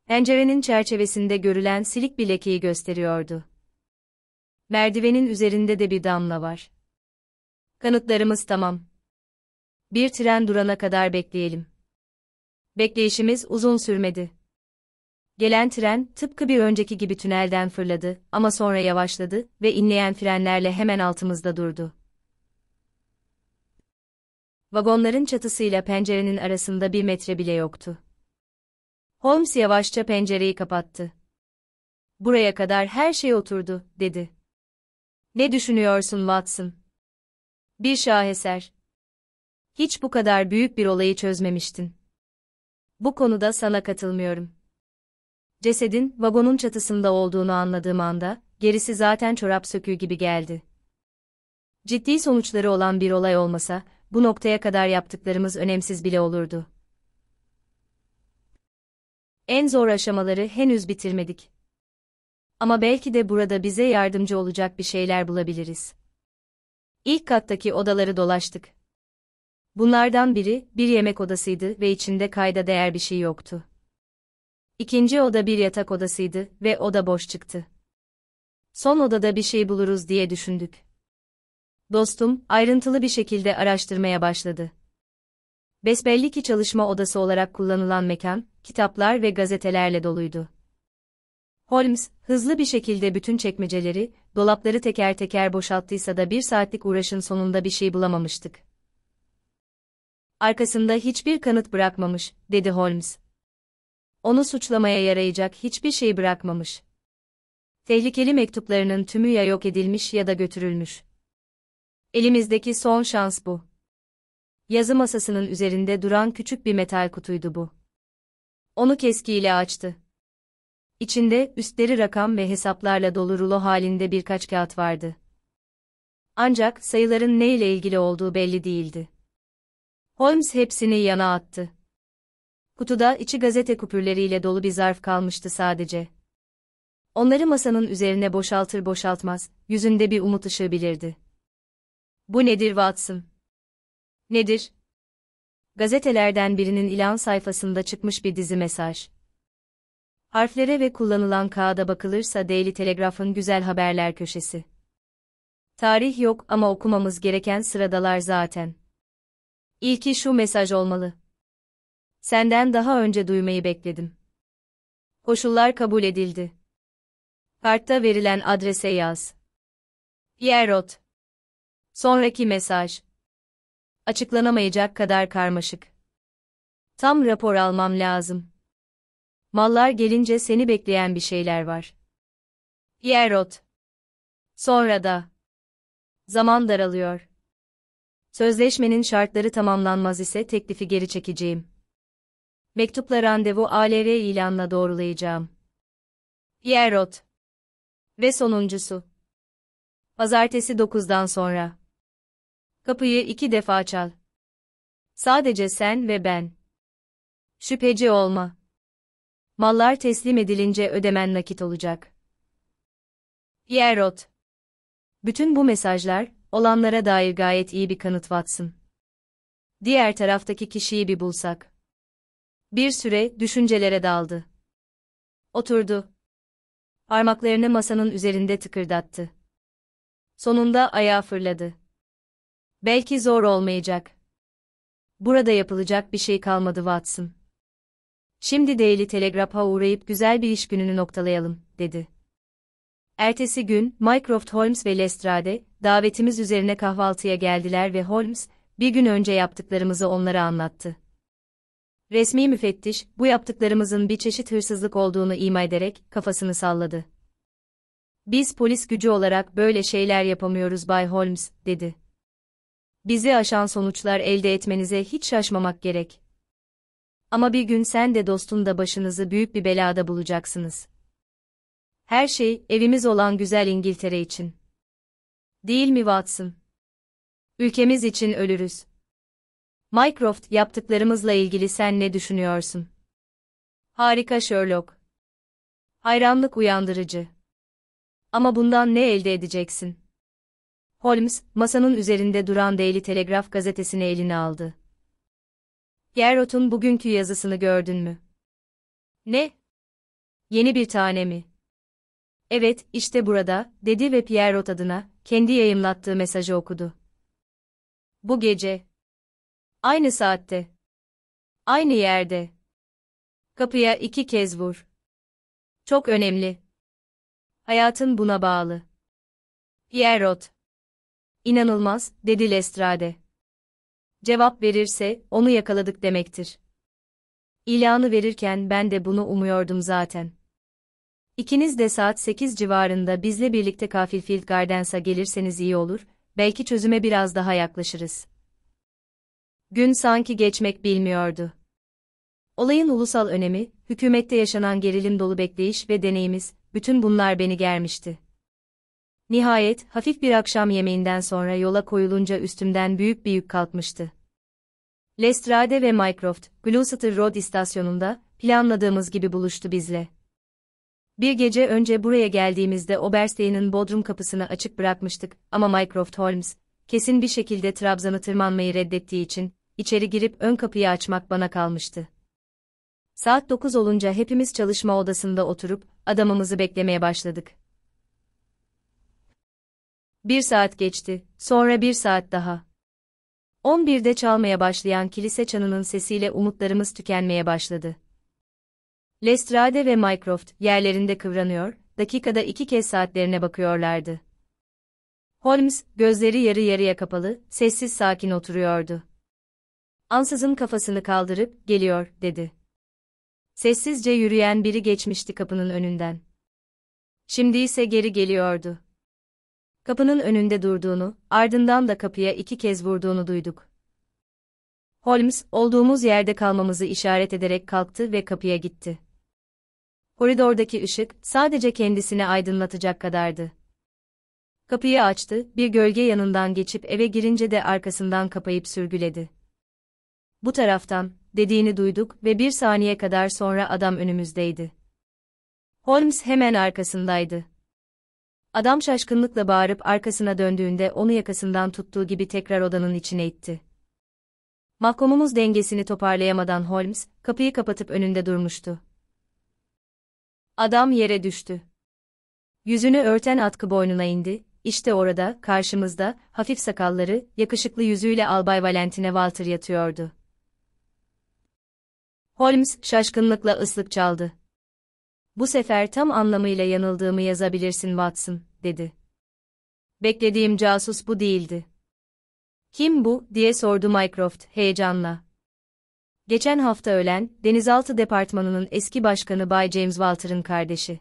Pencerenin çerçevesinde görülen silik bir lekeyi gösteriyordu. Merdivenin üzerinde de bir damla var. Kanıtlarımız tamam. Bir tren durana kadar bekleyelim. Bekleyişimiz uzun sürmedi. Gelen tren, tıpkı bir önceki gibi tünelden fırladı ama sonra yavaşladı ve inleyen frenlerle hemen altımızda durdu. Vagonların çatısıyla pencerenin arasında bir metre bile yoktu. Holmes yavaşça pencereyi kapattı. Buraya kadar her şey oturdu, dedi. Ne düşünüyorsun Watson? Bir şaheser. Hiç bu kadar büyük bir olayı çözmemiştin. Bu konuda sana katılmıyorum. Cesedin vagonun çatısında olduğunu anladığım anda gerisi zaten çorap söküğü gibi geldi. Ciddi sonuçları olan bir olay olmasa bu noktaya kadar yaptıklarımız önemsiz bile olurdu. En zor aşamaları henüz bitirmedik. Ama belki de burada bize yardımcı olacak bir şeyler bulabiliriz. İlk kattaki odaları dolaştık. Bunlardan biri bir yemek odasıydı ve içinde kayda değer bir şey yoktu. İkinci oda bir yatak odasıydı ve oda boş çıktı. Son odada bir şey buluruz diye düşündük. Dostum, ayrıntılı bir şekilde araştırmaya başladı. Besbelli ki çalışma odası olarak kullanılan mekan, kitaplar ve gazetelerle doluydu. Holmes, hızlı bir şekilde bütün çekmeceleri, dolapları teker teker boşalttıysa da bir saatlik uğraşın sonunda bir şey bulamamıştık. Arkasında hiçbir kanıt bırakmamış, dedi Holmes onu suçlamaya yarayacak hiçbir şey bırakmamış. Tehlikeli mektuplarının tümü ya yok edilmiş ya da götürülmüş. Elimizdeki son şans bu. Yazı masasının üzerinde duran küçük bir metal kutuydu bu. Onu keskiyle açtı. İçinde üstleri rakam ve hesaplarla dolu rulo halinde birkaç kağıt vardı. Ancak sayıların ne ile ilgili olduğu belli değildi. Holmes hepsini yana attı. Kutuda içi gazete kupürleriyle dolu bir zarf kalmıştı sadece. Onları masanın üzerine boşaltır boşaltmaz, yüzünde bir umut ışığı bilirdi. Bu nedir Watson? Nedir? Gazetelerden birinin ilan sayfasında çıkmış bir dizi mesaj. Harflere ve kullanılan kağıda bakılırsa Daily Telegraph'ın güzel haberler köşesi. Tarih yok ama okumamız gereken sıradalar zaten. İlki şu mesaj olmalı. Senden daha önce duymayı bekledim. Koşullar kabul edildi. Kartta verilen adrese yaz. Yerot. Sonraki mesaj. Açıklanamayacak kadar karmaşık. Tam rapor almam lazım. Mallar gelince seni bekleyen bir şeyler var. Yerot. Sonra da. Zaman daralıyor. Sözleşmenin şartları tamamlanmaz ise teklifi geri çekeceğim. Mektupla randevu ALR ilanla doğrulayacağım. Pierrot. Ve sonuncusu. Pazartesi 9'dan sonra. Kapıyı iki defa çal. Sadece sen ve ben. Şüpheci olma. Mallar teslim edilince ödemen nakit olacak. Pierrot. Bütün bu mesajlar, olanlara dair gayet iyi bir kanıt Watson. Diğer taraftaki kişiyi bir bulsak. Bir süre düşüncelere daldı. Oturdu. Parmaklarını masanın üzerinde tıkırdattı. Sonunda ayağa fırladı. Belki zor olmayacak. Burada yapılacak bir şey kalmadı Watson. Şimdi Daily Telegraph'a uğrayıp güzel bir iş gününü noktalayalım, dedi. Ertesi gün, Mycroft Holmes ve Lestrade, davetimiz üzerine kahvaltıya geldiler ve Holmes, bir gün önce yaptıklarımızı onlara anlattı. Resmi müfettiş, bu yaptıklarımızın bir çeşit hırsızlık olduğunu ima ederek kafasını salladı. Biz polis gücü olarak böyle şeyler yapamıyoruz Bay Holmes, dedi. Bizi aşan sonuçlar elde etmenize hiç şaşmamak gerek. Ama bir gün sen de dostun da başınızı büyük bir belada bulacaksınız. Her şey evimiz olan güzel İngiltere için. Değil mi Watson? Ülkemiz için ölürüz. Mycroft yaptıklarımızla ilgili sen ne düşünüyorsun? Harika Sherlock. Hayranlık uyandırıcı. Ama bundan ne elde edeceksin? Holmes, masanın üzerinde duran Daily Telegraph gazetesini eline aldı. Gerrot'un bugünkü yazısını gördün mü? Ne? Yeni bir tane mi? Evet, işte burada, dedi ve Pierrot adına, kendi yayımlattığı mesajı okudu. Bu gece, Aynı saatte. Aynı yerde. Kapıya iki kez vur. Çok önemli. Hayatın buna bağlı. Pierrot. İnanılmaz, dedi Lestrade. Cevap verirse, onu yakaladık demektir. İlanı verirken ben de bunu umuyordum zaten. İkiniz de saat 8 civarında bizle birlikte Kafilfield Gardens'a gelirseniz iyi olur, belki çözüme biraz daha yaklaşırız. Gün sanki geçmek bilmiyordu. Olayın ulusal önemi, hükümette yaşanan gerilim dolu bekleyiş ve deneyimiz, bütün bunlar beni germişti. Nihayet, hafif bir akşam yemeğinden sonra yola koyulunca üstümden büyük bir yük kalkmıştı. Lestrade ve Mycroft, Gloucester Road istasyonunda, planladığımız gibi buluştu bizle. Bir gece önce buraya geldiğimizde Oberstein'in bodrum kapısını açık bırakmıştık ama Mycroft Holmes, kesin bir şekilde Trabzan'ı tırmanmayı reddettiği için, İçeri girip ön kapıyı açmak bana kalmıştı. Saat 9 olunca hepimiz çalışma odasında oturup adamımızı beklemeye başladık. Bir saat geçti, sonra bir saat daha. 11'de çalmaya başlayan kilise çanının sesiyle umutlarımız tükenmeye başladı. Lestrade ve Mycroft yerlerinde kıvranıyor, dakikada iki kez saatlerine bakıyorlardı. Holmes, gözleri yarı yarıya kapalı, sessiz sakin oturuyordu ansızın kafasını kaldırıp, geliyor, dedi. Sessizce yürüyen biri geçmişti kapının önünden. Şimdi ise geri geliyordu. Kapının önünde durduğunu, ardından da kapıya iki kez vurduğunu duyduk. Holmes, olduğumuz yerde kalmamızı işaret ederek kalktı ve kapıya gitti. Koridordaki ışık, sadece kendisini aydınlatacak kadardı. Kapıyı açtı, bir gölge yanından geçip eve girince de arkasından kapayıp sürgüledi bu taraftan, dediğini duyduk ve bir saniye kadar sonra adam önümüzdeydi. Holmes hemen arkasındaydı. Adam şaşkınlıkla bağırıp arkasına döndüğünde onu yakasından tuttuğu gibi tekrar odanın içine itti. Mahkumumuz dengesini toparlayamadan Holmes, kapıyı kapatıp önünde durmuştu. Adam yere düştü. Yüzünü örten atkı boynuna indi, işte orada, karşımızda, hafif sakalları, yakışıklı yüzüyle Albay Valentine Walter yatıyordu. Holmes şaşkınlıkla ıslık çaldı. Bu sefer tam anlamıyla yanıldığımı yazabilirsin Watson, dedi. Beklediğim casus bu değildi. Kim bu, diye sordu Mycroft, heyecanla. Geçen hafta ölen, Denizaltı Departmanı'nın eski başkanı Bay James Walter'ın kardeşi.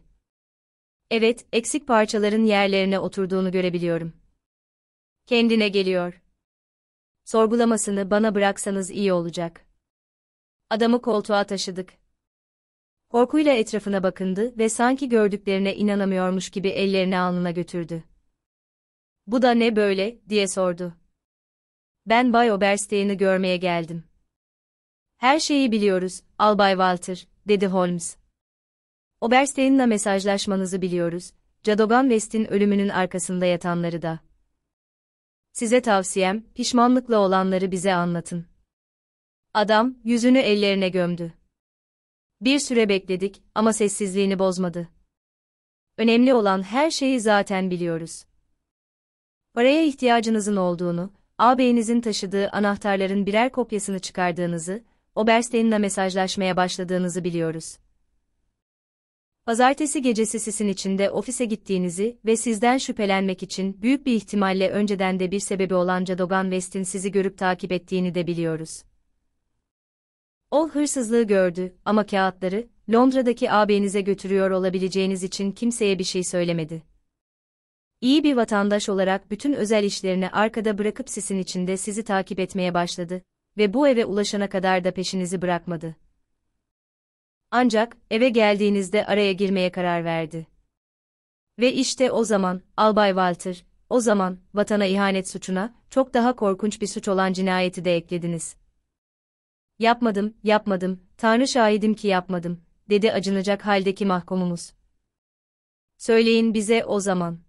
Evet, eksik parçaların yerlerine oturduğunu görebiliyorum. Kendine geliyor. Sorgulamasını bana bıraksanız iyi olacak adamı koltuğa taşıdık. Korkuyla etrafına bakındı ve sanki gördüklerine inanamıyormuş gibi ellerini alnına götürdü. Bu da ne böyle, diye sordu. Ben Bay Oberstein'i görmeye geldim. Her şeyi biliyoruz, Albay Walter, dedi Holmes. Oberstein'la mesajlaşmanızı biliyoruz, Cadogan West'in ölümünün arkasında yatanları da. Size tavsiyem, pişmanlıkla olanları bize anlatın. Adam yüzünü ellerine gömdü. Bir süre bekledik ama sessizliğini bozmadı. Önemli olan her şeyi zaten biliyoruz. Paraya ihtiyacınızın olduğunu, ağabeyinizin taşıdığı anahtarların birer kopyasını çıkardığınızı, Oberstein'la mesajlaşmaya başladığınızı biliyoruz. Pazartesi gecesi sisin içinde ofise gittiğinizi ve sizden şüphelenmek için büyük bir ihtimalle önceden de bir sebebi olan Cadogan West'in sizi görüp takip ettiğini de biliyoruz. O hırsızlığı gördü ama kağıtları Londra'daki ağabeyinize götürüyor olabileceğiniz için kimseye bir şey söylemedi. İyi bir vatandaş olarak bütün özel işlerini arkada bırakıp sisin içinde sizi takip etmeye başladı ve bu eve ulaşana kadar da peşinizi bırakmadı. Ancak eve geldiğinizde araya girmeye karar verdi. Ve işte o zaman Albay Walter, o zaman vatana ihanet suçuna çok daha korkunç bir suç olan cinayeti de eklediniz. Yapmadım, yapmadım, Tanrı şahidim ki yapmadım, dedi acınacak haldeki mahkumumuz. Söyleyin bize o zaman.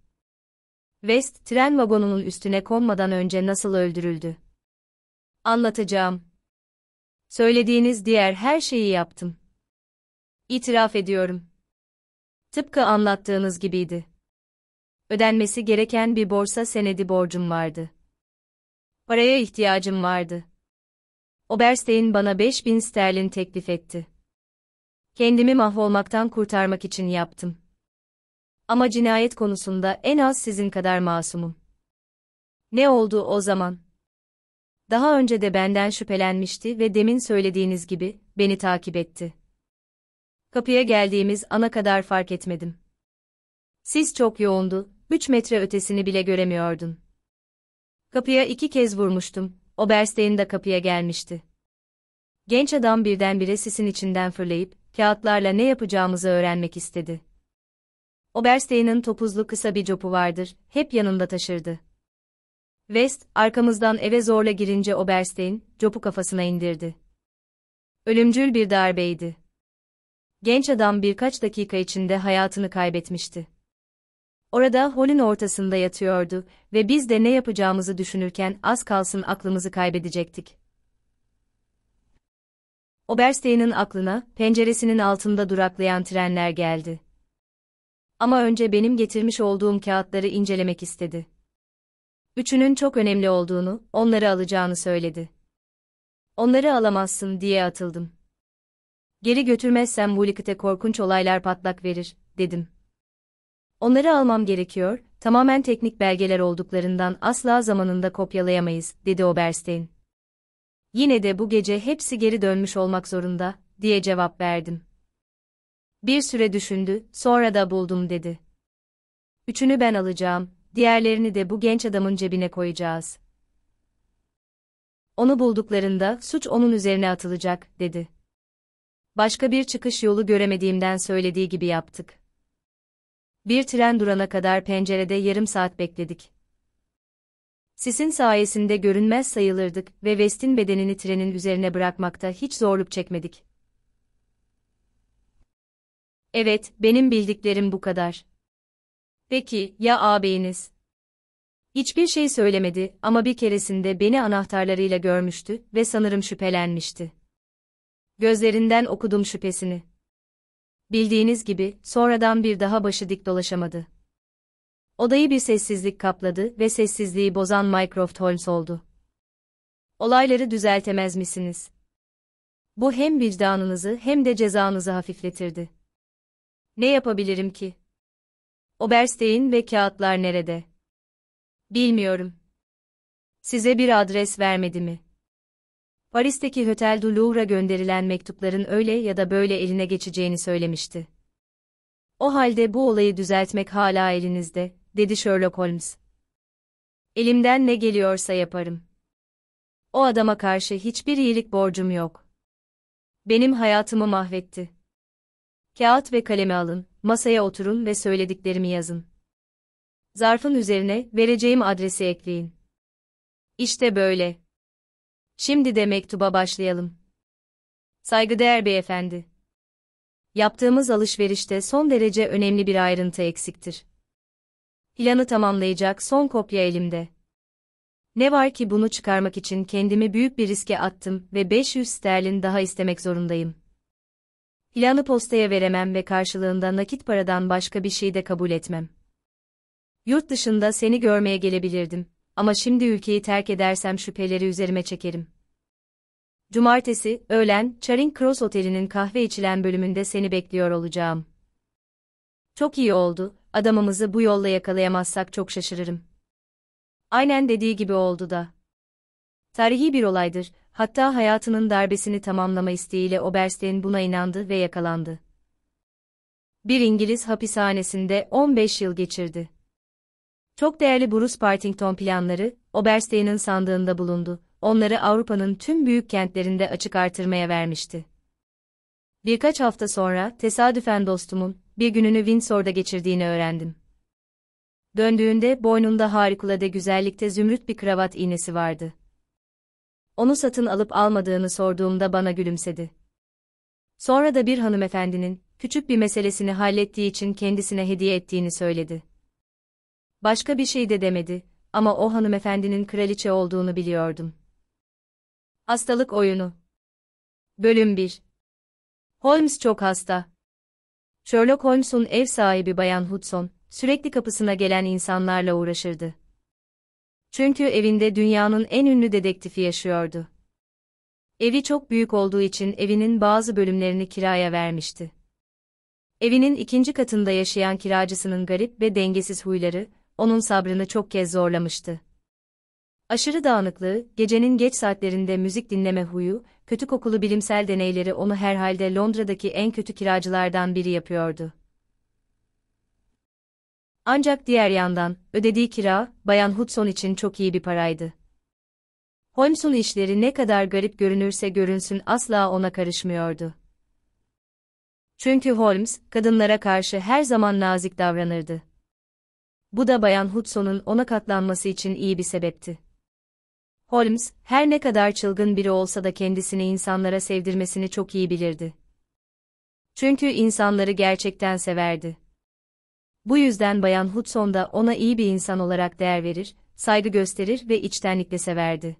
West, tren vagonunun üstüne konmadan önce nasıl öldürüldü? Anlatacağım. Söylediğiniz diğer her şeyi yaptım. İtiraf ediyorum. Tıpkı anlattığınız gibiydi. Ödenmesi gereken bir borsa senedi borcum vardı. Paraya ihtiyacım vardı. Oberstein bana 5000 sterlin teklif etti. Kendimi mahvolmaktan kurtarmak için yaptım. Ama cinayet konusunda en az sizin kadar masumum. Ne oldu o zaman? Daha önce de benden şüphelenmişti ve demin söylediğiniz gibi beni takip etti. Kapıya geldiğimiz ana kadar fark etmedim. Siz çok yoğundu, 3 metre ötesini bile göremiyordun. Kapıya iki kez vurmuştum Oberstein de kapıya gelmişti. Genç adam birdenbire sisin içinden fırlayıp, kağıtlarla ne yapacağımızı öğrenmek istedi. Oberstein'in topuzlu kısa bir copu vardır, hep yanında taşırdı. West, arkamızdan eve zorla girince Oberstein, copu kafasına indirdi. Ölümcül bir darbeydi. Genç adam birkaç dakika içinde hayatını kaybetmişti. Orada holün ortasında yatıyordu ve biz de ne yapacağımızı düşünürken az kalsın aklımızı kaybedecektik. Oberstein'in aklına penceresinin altında duraklayan trenler geldi. Ama önce benim getirmiş olduğum kağıtları incelemek istedi. Üçünün çok önemli olduğunu, onları alacağını söyledi. Onları alamazsın diye atıldım. Geri götürmezsem Wulikit'e korkunç olaylar patlak verir, dedim. Onları almam gerekiyor, tamamen teknik belgeler olduklarından asla zamanında kopyalayamayız, dedi Oberstein. Yine de bu gece hepsi geri dönmüş olmak zorunda, diye cevap verdim. Bir süre düşündü, sonra da buldum dedi. Üçünü ben alacağım, diğerlerini de bu genç adamın cebine koyacağız. Onu bulduklarında suç onun üzerine atılacak, dedi. Başka bir çıkış yolu göremediğimden söylediği gibi yaptık. Bir tren durana kadar pencerede yarım saat bekledik. Sisin sayesinde görünmez sayılırdık ve Vestin bedenini trenin üzerine bırakmakta hiç zorluk çekmedik. Evet, benim bildiklerim bu kadar. Peki, ya ağabeyiniz? Hiçbir şey söylemedi ama bir keresinde beni anahtarlarıyla görmüştü ve sanırım şüphelenmişti. Gözlerinden okudum şüphesini. Bildiğiniz gibi, sonradan bir daha başı dik dolaşamadı. Odayı bir sessizlik kapladı ve sessizliği bozan Mycroft Holmes oldu. Olayları düzeltemez misiniz? Bu hem vicdanınızı hem de cezanızı hafifletirdi. Ne yapabilirim ki? Oberstein ve kağıtlar nerede? Bilmiyorum. Size bir adres vermedi mi? Paris'teki Hotel du Louvre'a gönderilen mektupların öyle ya da böyle eline geçeceğini söylemişti. O halde bu olayı düzeltmek hala elinizde, dedi Sherlock Holmes. Elimden ne geliyorsa yaparım. O adama karşı hiçbir iyilik borcum yok. Benim hayatımı mahvetti. Kağıt ve kalemi alın, masaya oturun ve söylediklerimi yazın. Zarfın üzerine vereceğim adresi ekleyin. İşte böyle. Şimdi de mektuba başlayalım. Saygıdeğer beyefendi. Yaptığımız alışverişte son derece önemli bir ayrıntı eksiktir. Planı tamamlayacak son kopya elimde. Ne var ki bunu çıkarmak için kendimi büyük bir riske attım ve 500 sterlin daha istemek zorundayım. Planı postaya veremem ve karşılığında nakit paradan başka bir şey de kabul etmem. Yurt dışında seni görmeye gelebilirdim ama şimdi ülkeyi terk edersem şüpheleri üzerime çekerim. Cumartesi, öğlen, Charing Cross Oteli'nin kahve içilen bölümünde seni bekliyor olacağım. Çok iyi oldu, adamımızı bu yolla yakalayamazsak çok şaşırırım. Aynen dediği gibi oldu da. Tarihi bir olaydır, hatta hayatının darbesini tamamlama isteğiyle Oberstein buna inandı ve yakalandı. Bir İngiliz hapishanesinde 15 yıl geçirdi. Çok değerli Bruce Partington planları, Oberstein'in sandığında bulundu. Onları Avrupa'nın tüm büyük kentlerinde açık artırmaya vermişti. Birkaç hafta sonra tesadüfen dostumun bir gününü Windsor'da geçirdiğini öğrendim. Döndüğünde boynunda harikulade güzellikte zümrüt bir kravat iğnesi vardı. Onu satın alıp almadığını sorduğumda bana gülümsedi. Sonra da bir hanımefendinin küçük bir meselesini hallettiği için kendisine hediye ettiğini söyledi. Başka bir şey de demedi ama o hanımefendinin kraliçe olduğunu biliyordum. Hastalık Oyunu Bölüm 1 Holmes çok hasta. Sherlock Holmes'un ev sahibi Bayan Hudson, sürekli kapısına gelen insanlarla uğraşırdı. Çünkü evinde dünyanın en ünlü dedektifi yaşıyordu. Evi çok büyük olduğu için evinin bazı bölümlerini kiraya vermişti. Evinin ikinci katında yaşayan kiracısının garip ve dengesiz huyları, onun sabrını çok kez zorlamıştı. Aşırı dağınıklığı, gecenin geç saatlerinde müzik dinleme huyu, kötü kokulu bilimsel deneyleri onu herhalde Londra'daki en kötü kiracılardan biri yapıyordu. Ancak diğer yandan, ödediği kira, Bayan Hudson için çok iyi bir paraydı. Holmes'un işleri ne kadar garip görünürse görünsün asla ona karışmıyordu. Çünkü Holmes, kadınlara karşı her zaman nazik davranırdı bu da Bayan Hudson'un ona katlanması için iyi bir sebepti. Holmes, her ne kadar çılgın biri olsa da kendisini insanlara sevdirmesini çok iyi bilirdi. Çünkü insanları gerçekten severdi. Bu yüzden Bayan Hudson da ona iyi bir insan olarak değer verir, saygı gösterir ve içtenlikle severdi.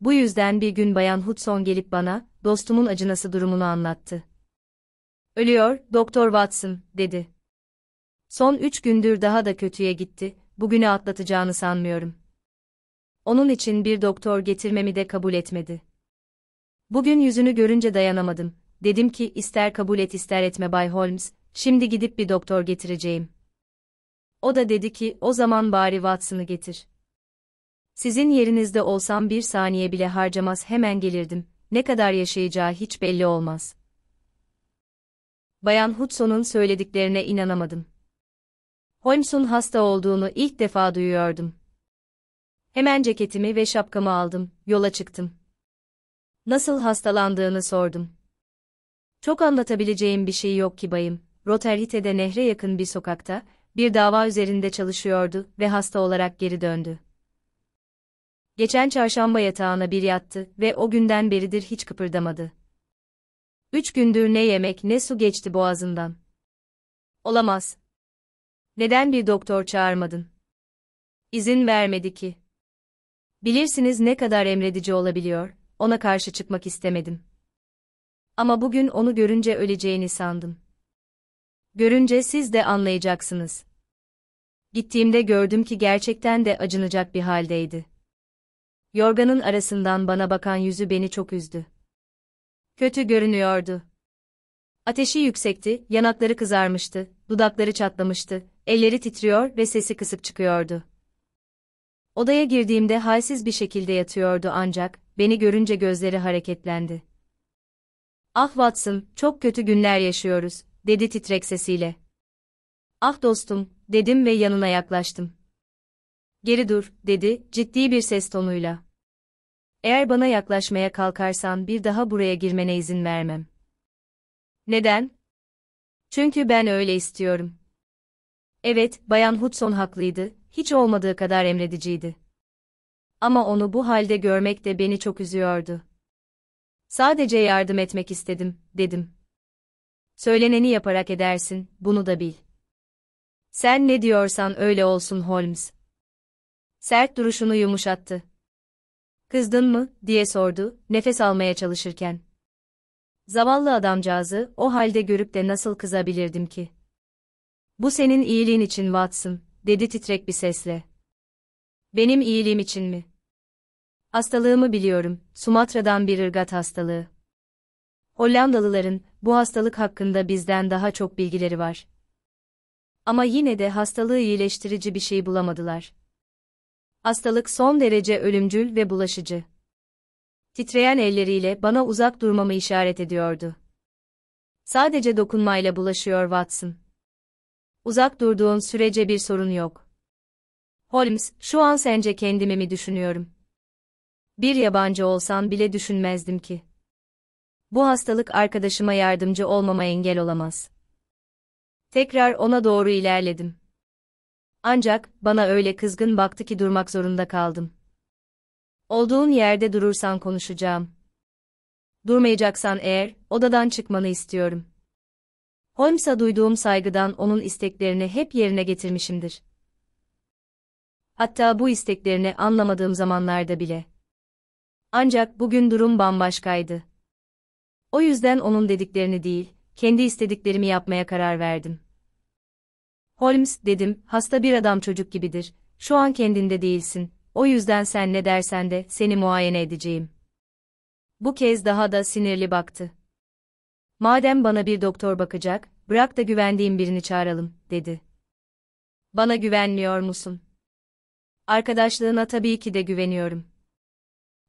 Bu yüzden bir gün Bayan Hudson gelip bana, dostumun acınası durumunu anlattı. Ölüyor, Doktor Watson, dedi. Son üç gündür daha da kötüye gitti, bugünü atlatacağını sanmıyorum. Onun için bir doktor getirmemi de kabul etmedi. Bugün yüzünü görünce dayanamadım. Dedim ki ister kabul et ister etme Bay Holmes, şimdi gidip bir doktor getireceğim. O da dedi ki o zaman bari Watson'ı getir. Sizin yerinizde olsam bir saniye bile harcamaz hemen gelirdim. Ne kadar yaşayacağı hiç belli olmaz. Bayan Hudson'un söylediklerine inanamadım. Holmes'un hasta olduğunu ilk defa duyuyordum. Hemen ceketimi ve şapkamı aldım, yola çıktım. Nasıl hastalandığını sordum. Çok anlatabileceğim bir şey yok ki bayım. Roterhite'de nehre yakın bir sokakta, bir dava üzerinde çalışıyordu ve hasta olarak geri döndü. Geçen çarşamba yatağına bir yattı ve o günden beridir hiç kıpırdamadı. Üç gündür ne yemek ne su geçti boğazından. Olamaz, neden bir doktor çağırmadın? İzin vermedi ki. Bilirsiniz ne kadar emredici olabiliyor, ona karşı çıkmak istemedim. Ama bugün onu görünce öleceğini sandım. Görünce siz de anlayacaksınız. Gittiğimde gördüm ki gerçekten de acınacak bir haldeydi. Yorganın arasından bana bakan yüzü beni çok üzdü. Kötü görünüyordu. Ateşi yüksekti, yanakları kızarmıştı, dudakları çatlamıştı, elleri titriyor ve sesi kısık çıkıyordu. Odaya girdiğimde halsiz bir şekilde yatıyordu ancak, beni görünce gözleri hareketlendi. Ah Watson, çok kötü günler yaşıyoruz, dedi titrek sesiyle. Ah dostum, dedim ve yanına yaklaştım. Geri dur, dedi, ciddi bir ses tonuyla. Eğer bana yaklaşmaya kalkarsan bir daha buraya girmene izin vermem. Neden? Çünkü ben öyle istiyorum. Evet, Bayan Hudson haklıydı, hiç olmadığı kadar emrediciydi. Ama onu bu halde görmek de beni çok üzüyordu. Sadece yardım etmek istedim, dedim. Söyleneni yaparak edersin, bunu da bil. Sen ne diyorsan öyle olsun Holmes. Sert duruşunu yumuşattı. Kızdın mı, diye sordu, nefes almaya çalışırken. Zavallı adamcağızı, o halde görüp de nasıl kızabilirdim ki? Bu senin iyiliğin için Watson, dedi titrek bir sesle. Benim iyiliğim için mi? Hastalığımı biliyorum, Sumatra'dan bir ırgat hastalığı. Hollandalıların bu hastalık hakkında bizden daha çok bilgileri var. Ama yine de hastalığı iyileştirici bir şey bulamadılar. Hastalık son derece ölümcül ve bulaşıcı. Titreyen elleriyle bana uzak durmamı işaret ediyordu. Sadece dokunmayla bulaşıyor Watson uzak durduğun sürece bir sorun yok. Holmes, şu an sence kendimi mi düşünüyorum? Bir yabancı olsan bile düşünmezdim ki. Bu hastalık arkadaşıma yardımcı olmama engel olamaz. Tekrar ona doğru ilerledim. Ancak bana öyle kızgın baktı ki durmak zorunda kaldım. Olduğun yerde durursan konuşacağım. Durmayacaksan eğer odadan çıkmanı istiyorum. Holmes'a duyduğum saygıdan onun isteklerini hep yerine getirmişimdir. Hatta bu isteklerini anlamadığım zamanlarda bile. Ancak bugün durum bambaşkaydı. O yüzden onun dediklerini değil, kendi istediklerimi yapmaya karar verdim. Holmes, dedim, hasta bir adam çocuk gibidir, şu an kendinde değilsin, o yüzden sen ne dersen de seni muayene edeceğim. Bu kez daha da sinirli baktı. Madem bana bir doktor bakacak, bırak da güvendiğim birini çağıralım, dedi. Bana güvenmiyor musun? Arkadaşlığına tabii ki de güveniyorum.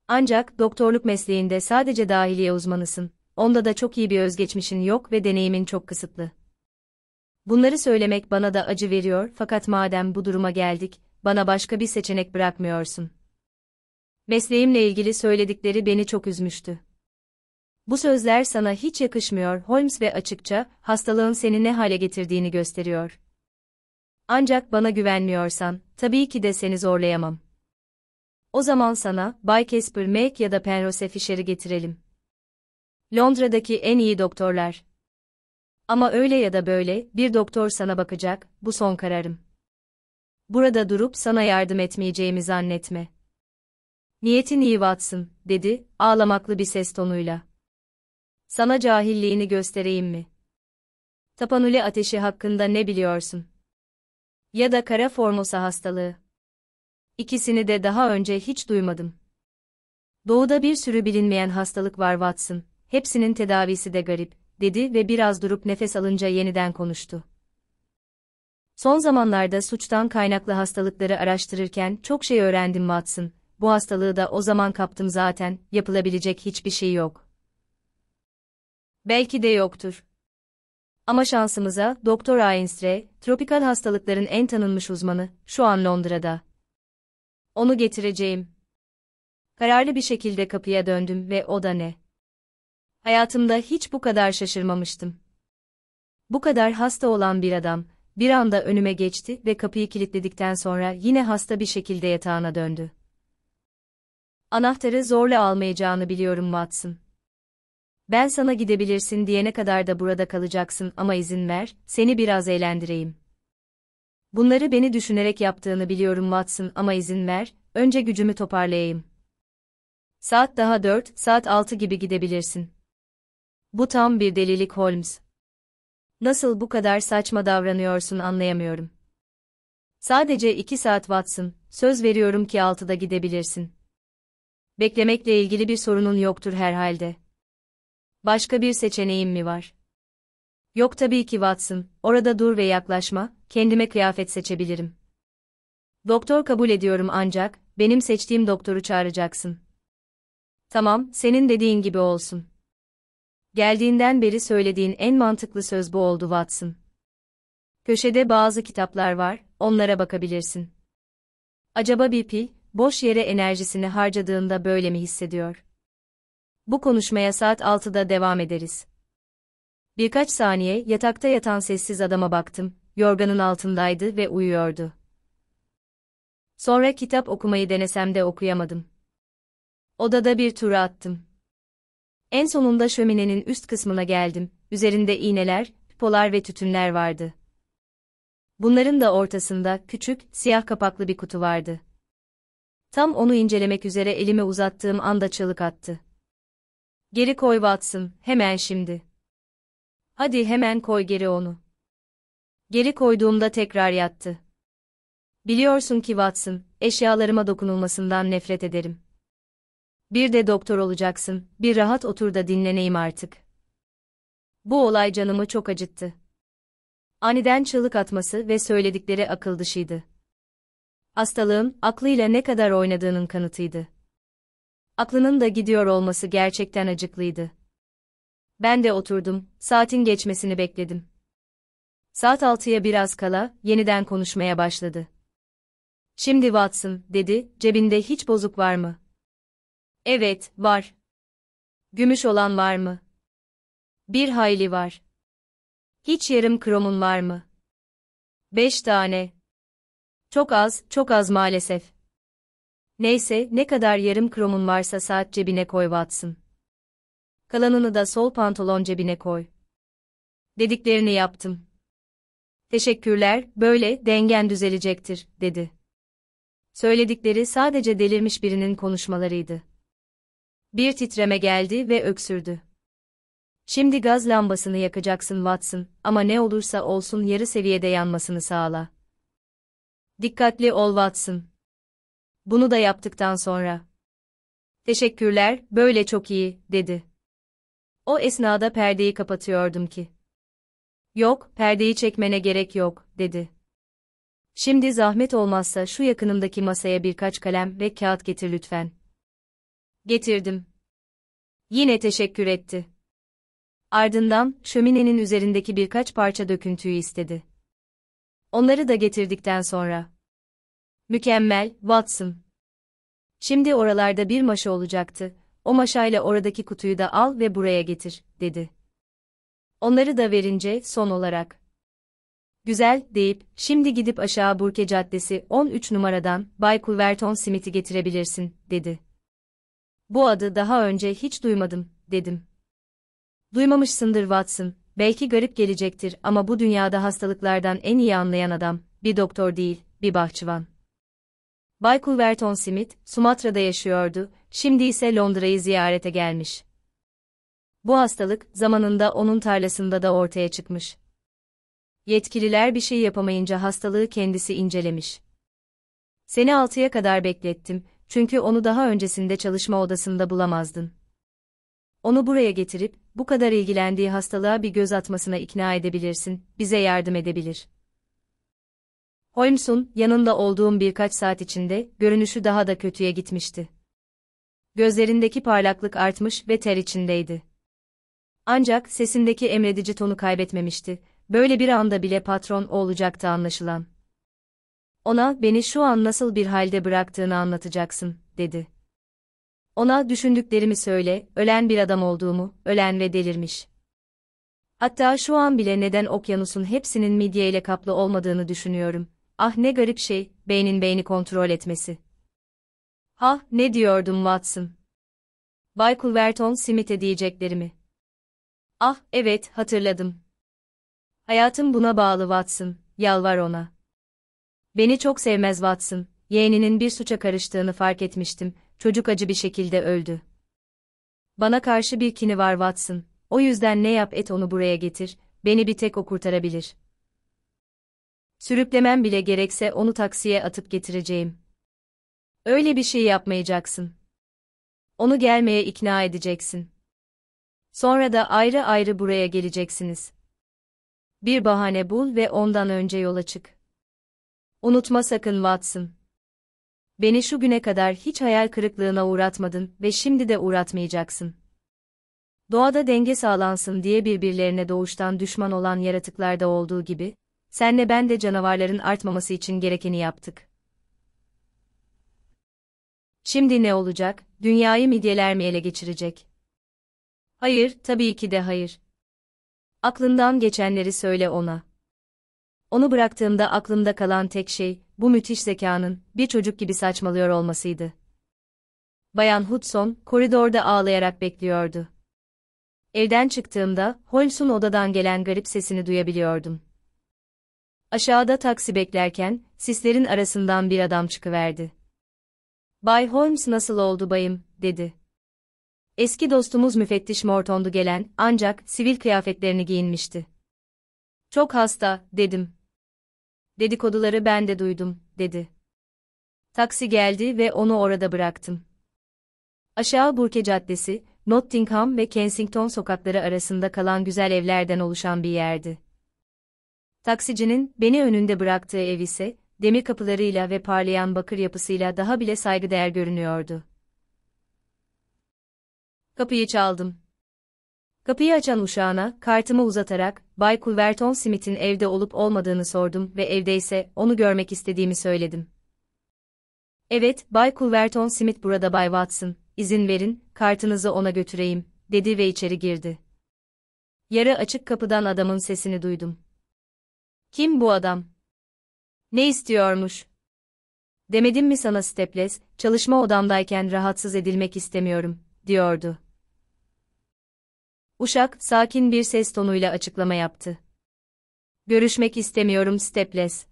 Ancak doktorluk mesleğinde sadece dahiliye uzmanısın. Onda da çok iyi bir özgeçmişin yok ve deneyimin çok kısıtlı. Bunları söylemek bana da acı veriyor fakat madem bu duruma geldik, bana başka bir seçenek bırakmıyorsun. Mesleğimle ilgili söyledikleri beni çok üzmüştü. Bu sözler sana hiç yakışmıyor Holmes ve açıkça, hastalığın seni ne hale getirdiğini gösteriyor. Ancak bana güvenmiyorsan, tabii ki de seni zorlayamam. O zaman sana, Bay Casper Make ya da Penrose Fisher'i getirelim. Londra'daki en iyi doktorlar. Ama öyle ya da böyle, bir doktor sana bakacak, bu son kararım. Burada durup sana yardım etmeyeceğimi zannetme. Niyetin iyi Watson, dedi, ağlamaklı bir ses tonuyla. Sana cahilliğini göstereyim mi? Tapanuli ateşi hakkında ne biliyorsun? Ya da kara formosa hastalığı. İkisini de daha önce hiç duymadım. Doğuda bir sürü bilinmeyen hastalık var Watson, hepsinin tedavisi de garip, dedi ve biraz durup nefes alınca yeniden konuştu. Son zamanlarda suçtan kaynaklı hastalıkları araştırırken çok şey öğrendim Watson, bu hastalığı da o zaman kaptım zaten, yapılabilecek hiçbir şey yok. Belki de yoktur. Ama şansımıza Doktor Ainsre, tropikal hastalıkların en tanınmış uzmanı, şu an Londra'da. Onu getireceğim. Kararlı bir şekilde kapıya döndüm ve o da ne? Hayatımda hiç bu kadar şaşırmamıştım. Bu kadar hasta olan bir adam, bir anda önüme geçti ve kapıyı kilitledikten sonra yine hasta bir şekilde yatağına döndü. Anahtarı zorla almayacağını biliyorum Watson. Ben sana gidebilirsin diyene kadar da burada kalacaksın ama izin ver, seni biraz eğlendireyim. Bunları beni düşünerek yaptığını biliyorum Watson ama izin ver, önce gücümü toparlayayım. Saat daha dört, saat altı gibi gidebilirsin. Bu tam bir delilik Holmes. Nasıl bu kadar saçma davranıyorsun anlayamıyorum. Sadece iki saat Watson, söz veriyorum ki altıda gidebilirsin. Beklemekle ilgili bir sorunun yoktur herhalde. Başka bir seçeneğim mi var? Yok tabii ki Watson, orada dur ve yaklaşma, kendime kıyafet seçebilirim. Doktor kabul ediyorum ancak, benim seçtiğim doktoru çağıracaksın. Tamam, senin dediğin gibi olsun. Geldiğinden beri söylediğin en mantıklı söz bu oldu Watson. Köşede bazı kitaplar var, onlara bakabilirsin. Acaba bir pil, boş yere enerjisini harcadığında böyle mi hissediyor? Bu konuşmaya saat 6'da devam ederiz. Birkaç saniye yatakta yatan sessiz adama baktım. Yorganın altındaydı ve uyuyordu. Sonra kitap okumayı denesem de okuyamadım. Odada bir tur attım. En sonunda şöminenin üst kısmına geldim. Üzerinde iğneler, polar ve tütünler vardı. Bunların da ortasında küçük, siyah kapaklı bir kutu vardı. Tam onu incelemek üzere elime uzattığım anda çığlık attı. Geri koy Watson, hemen şimdi. Hadi hemen koy geri onu. Geri koyduğumda tekrar yattı. Biliyorsun ki Watson, eşyalarıma dokunulmasından nefret ederim. Bir de doktor olacaksın, bir rahat otur da dinleneyim artık. Bu olay canımı çok acıttı. Aniden çığlık atması ve söyledikleri akıl dışıydı. Hastalığın, aklıyla ne kadar oynadığının kanıtıydı aklının da gidiyor olması gerçekten acıklıydı. Ben de oturdum, saatin geçmesini bekledim. Saat altıya biraz kala, yeniden konuşmaya başladı. Şimdi Watson, dedi, cebinde hiç bozuk var mı? Evet, var. Gümüş olan var mı? Bir hayli var. Hiç yarım kromun var mı? Beş tane. Çok az, çok az maalesef. Neyse, ne kadar yarım kromun varsa saat cebine koy Watson. Kalanını da sol pantolon cebine koy. Dediklerini yaptım. Teşekkürler, böyle dengen düzelecektir, dedi. Söyledikleri sadece delirmiş birinin konuşmalarıydı. Bir titreme geldi ve öksürdü. Şimdi gaz lambasını yakacaksın Watson ama ne olursa olsun yarı seviyede yanmasını sağla. Dikkatli ol Watson bunu da yaptıktan sonra. Teşekkürler, böyle çok iyi, dedi. O esnada perdeyi kapatıyordum ki. Yok, perdeyi çekmene gerek yok, dedi. Şimdi zahmet olmazsa şu yakınımdaki masaya birkaç kalem ve kağıt getir lütfen. Getirdim. Yine teşekkür etti. Ardından şöminenin üzerindeki birkaç parça döküntüyü istedi. Onları da getirdikten sonra Mükemmel, Watson. Şimdi oralarda bir maşa olacaktı. O maşayla oradaki kutuyu da al ve buraya getir, dedi. Onları da verince son olarak. Güzel, deyip, şimdi gidip aşağı Burke Caddesi 13 numaradan Bay Culverton Smith'i getirebilirsin, dedi. Bu adı daha önce hiç duymadım, dedim. Duymamışsındır Watson, belki garip gelecektir ama bu dünyada hastalıklardan en iyi anlayan adam, bir doktor değil, bir bahçıvan. Bay Culverton Smith, Sumatra'da yaşıyordu, şimdi ise Londra'yı ziyarete gelmiş. Bu hastalık, zamanında onun tarlasında da ortaya çıkmış. Yetkililer bir şey yapamayınca hastalığı kendisi incelemiş. Seni altıya kadar beklettim, çünkü onu daha öncesinde çalışma odasında bulamazdın. Onu buraya getirip, bu kadar ilgilendiği hastalığa bir göz atmasına ikna edebilirsin, bize yardım edebilir. Holmes'un yanında olduğum birkaç saat içinde görünüşü daha da kötüye gitmişti. Gözlerindeki parlaklık artmış ve ter içindeydi. Ancak sesindeki emredici tonu kaybetmemişti. Böyle bir anda bile patron o olacaktı anlaşılan. Ona beni şu an nasıl bir halde bıraktığını anlatacaksın, dedi. Ona düşündüklerimi söyle, ölen bir adam olduğumu, ölen ve delirmiş. Hatta şu an bile neden okyanusun hepsinin midye ile kaplı olmadığını düşünüyorum. Ah ne garip şey, beynin beyni kontrol etmesi. Ah, ne diyordum Watson? Bay Culverton Smith'e diyeceklerimi. Ah, evet, hatırladım. Hayatım buna bağlı Watson, yalvar ona. Beni çok sevmez Watson, yeğeninin bir suça karıştığını fark etmiştim, çocuk acı bir şekilde öldü. Bana karşı bir kini var Watson, o yüzden ne yap et onu buraya getir, beni bir tek o kurtarabilir.'' Sürüklemem bile gerekse onu taksiye atıp getireceğim. Öyle bir şey yapmayacaksın. Onu gelmeye ikna edeceksin. Sonra da ayrı ayrı buraya geleceksiniz. Bir bahane bul ve ondan önce yola çık. Unutma sakın Watson. Beni şu güne kadar hiç hayal kırıklığına uğratmadın ve şimdi de uğratmayacaksın. Doğada denge sağlansın diye birbirlerine doğuştan düşman olan yaratıklarda olduğu gibi, Senle ben de canavarların artmaması için gerekeni yaptık. Şimdi ne olacak? Dünyayı midyeler mi ele geçirecek? Hayır, tabii ki de hayır. Aklından geçenleri söyle ona. Onu bıraktığımda aklımda kalan tek şey, bu müthiş zekanın, bir çocuk gibi saçmalıyor olmasıydı. Bayan Hudson, koridorda ağlayarak bekliyordu. Evden çıktığımda, Holmes'un odadan gelen garip sesini duyabiliyordum. Aşağıda taksi beklerken, sislerin arasından bir adam çıkıverdi. Bay Holmes nasıl oldu bayım, dedi. Eski dostumuz müfettiş Morton'du gelen, ancak sivil kıyafetlerini giyinmişti. Çok hasta, dedim. Dedikoduları ben de duydum, dedi. Taksi geldi ve onu orada bıraktım. Aşağı Burke Caddesi, Nottingham ve Kensington sokakları arasında kalan güzel evlerden oluşan bir yerdi. Taksicinin beni önünde bıraktığı ev ise, demir kapılarıyla ve parlayan bakır yapısıyla daha bile saygıdeğer görünüyordu. Kapıyı çaldım. Kapıyı açan uşağına, kartımı uzatarak, Bay Culverton Smith'in evde olup olmadığını sordum ve evdeyse onu görmek istediğimi söyledim. Evet, Bay Culverton Smith burada Bay Watson, izin verin, kartınızı ona götüreyim, dedi ve içeri girdi. Yarı açık kapıdan adamın sesini duydum. Kim bu adam? Ne istiyormuş? Demedim mi sana Steples, çalışma odamdayken rahatsız edilmek istemiyorum, diyordu. Uşak, sakin bir ses tonuyla açıklama yaptı. Görüşmek istemiyorum Steples.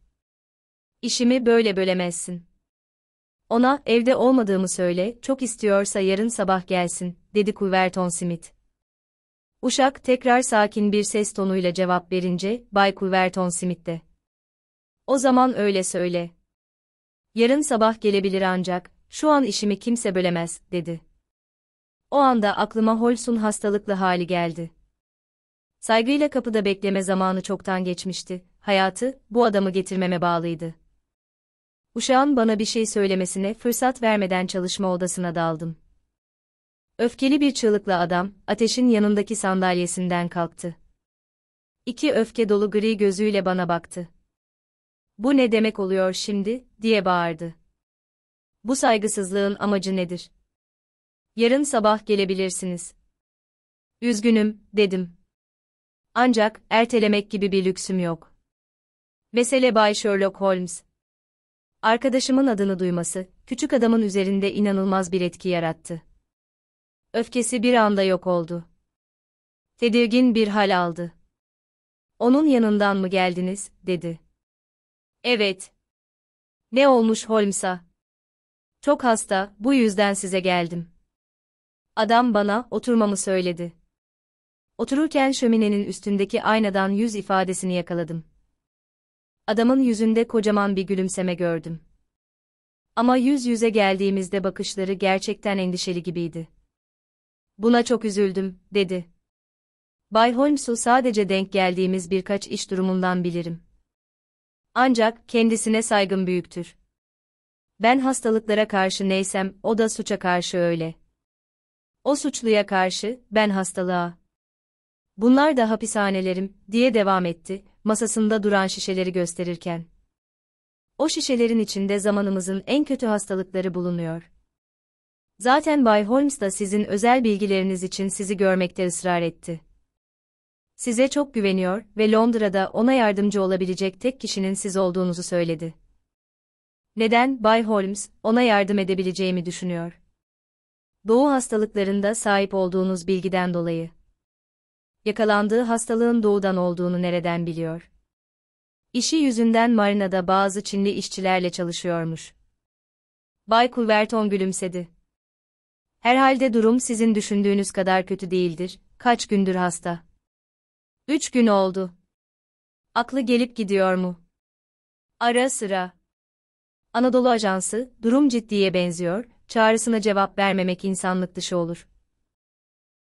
İşimi böyle bölemezsin. Ona, evde olmadığımı söyle, çok istiyorsa yarın sabah gelsin, dedi Kuverton Smith. Uşak tekrar sakin bir ses tonuyla cevap verince, Bay Culverton Smith de. O zaman öyle söyle. Yarın sabah gelebilir ancak, şu an işimi kimse bölemez, dedi. O anda aklıma Hols'un hastalıklı hali geldi. Saygıyla kapıda bekleme zamanı çoktan geçmişti, hayatı, bu adamı getirmeme bağlıydı. Uşağın bana bir şey söylemesine fırsat vermeden çalışma odasına daldım. Öfkeli bir çığlıkla adam, ateşin yanındaki sandalyesinden kalktı. İki öfke dolu gri gözüyle bana baktı. Bu ne demek oluyor şimdi, diye bağırdı. Bu saygısızlığın amacı nedir? Yarın sabah gelebilirsiniz. Üzgünüm, dedim. Ancak, ertelemek gibi bir lüksüm yok. Mesele Bay Sherlock Holmes. Arkadaşımın adını duyması, küçük adamın üzerinde inanılmaz bir etki yarattı. Öfkesi bir anda yok oldu. Tedirgin bir hal aldı. Onun yanından mı geldiniz, dedi. Evet. Ne olmuş Holmes'a? Çok hasta, bu yüzden size geldim. Adam bana oturmamı söyledi. Otururken şöminenin üstündeki aynadan yüz ifadesini yakaladım. Adamın yüzünde kocaman bir gülümseme gördüm. Ama yüz yüze geldiğimizde bakışları gerçekten endişeli gibiydi. Buna çok üzüldüm, dedi. Bay Holmes'u sadece denk geldiğimiz birkaç iş durumundan bilirim. Ancak kendisine saygım büyüktür. Ben hastalıklara karşı neysem, o da suça karşı öyle. O suçluya karşı, ben hastalığa. Bunlar da hapishanelerim, diye devam etti, masasında duran şişeleri gösterirken. O şişelerin içinde zamanımızın en kötü hastalıkları bulunuyor. Zaten Bay Holmes da sizin özel bilgileriniz için sizi görmekte ısrar etti. Size çok güveniyor ve Londra'da ona yardımcı olabilecek tek kişinin siz olduğunuzu söyledi. Neden Bay Holmes ona yardım edebileceğimi düşünüyor? Doğu hastalıklarında sahip olduğunuz bilgiden dolayı. Yakalandığı hastalığın doğudan olduğunu nereden biliyor? İşi yüzünden marinada bazı Çinli işçilerle çalışıyormuş. Bay Kulverton gülümsedi. Herhalde durum sizin düşündüğünüz kadar kötü değildir. Kaç gündür hasta? Üç gün oldu. Aklı gelip gidiyor mu? Ara sıra. Anadolu Ajansı, durum ciddiye benziyor, çağrısına cevap vermemek insanlık dışı olur.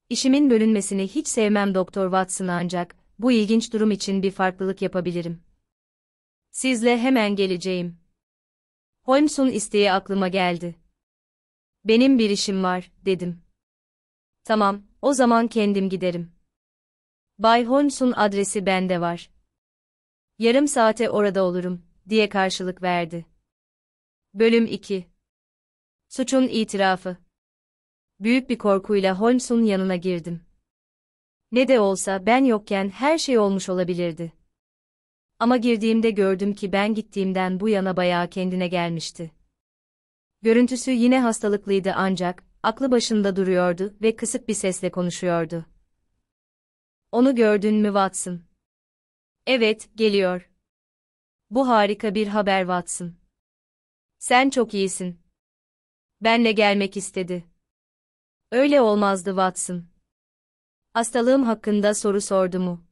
İşimin bölünmesini hiç sevmem Doktor Watson ancak, bu ilginç durum için bir farklılık yapabilirim. Sizle hemen geleceğim. Holmes'un isteği aklıma geldi. Benim bir işim var, dedim. Tamam, o zaman kendim giderim. Bay Holmes'un adresi bende var. Yarım saate orada olurum, diye karşılık verdi. Bölüm 2 Suçun itirafı Büyük bir korkuyla Holmes'un yanına girdim. Ne de olsa ben yokken her şey olmuş olabilirdi. Ama girdiğimde gördüm ki ben gittiğimden bu yana bayağı kendine gelmişti. Görüntüsü yine hastalıklıydı ancak, aklı başında duruyordu ve kısık bir sesle konuşuyordu. Onu gördün mü Watson? Evet, geliyor. Bu harika bir haber Watson. Sen çok iyisin. Benle gelmek istedi. Öyle olmazdı Watson. Hastalığım hakkında soru sordu mu?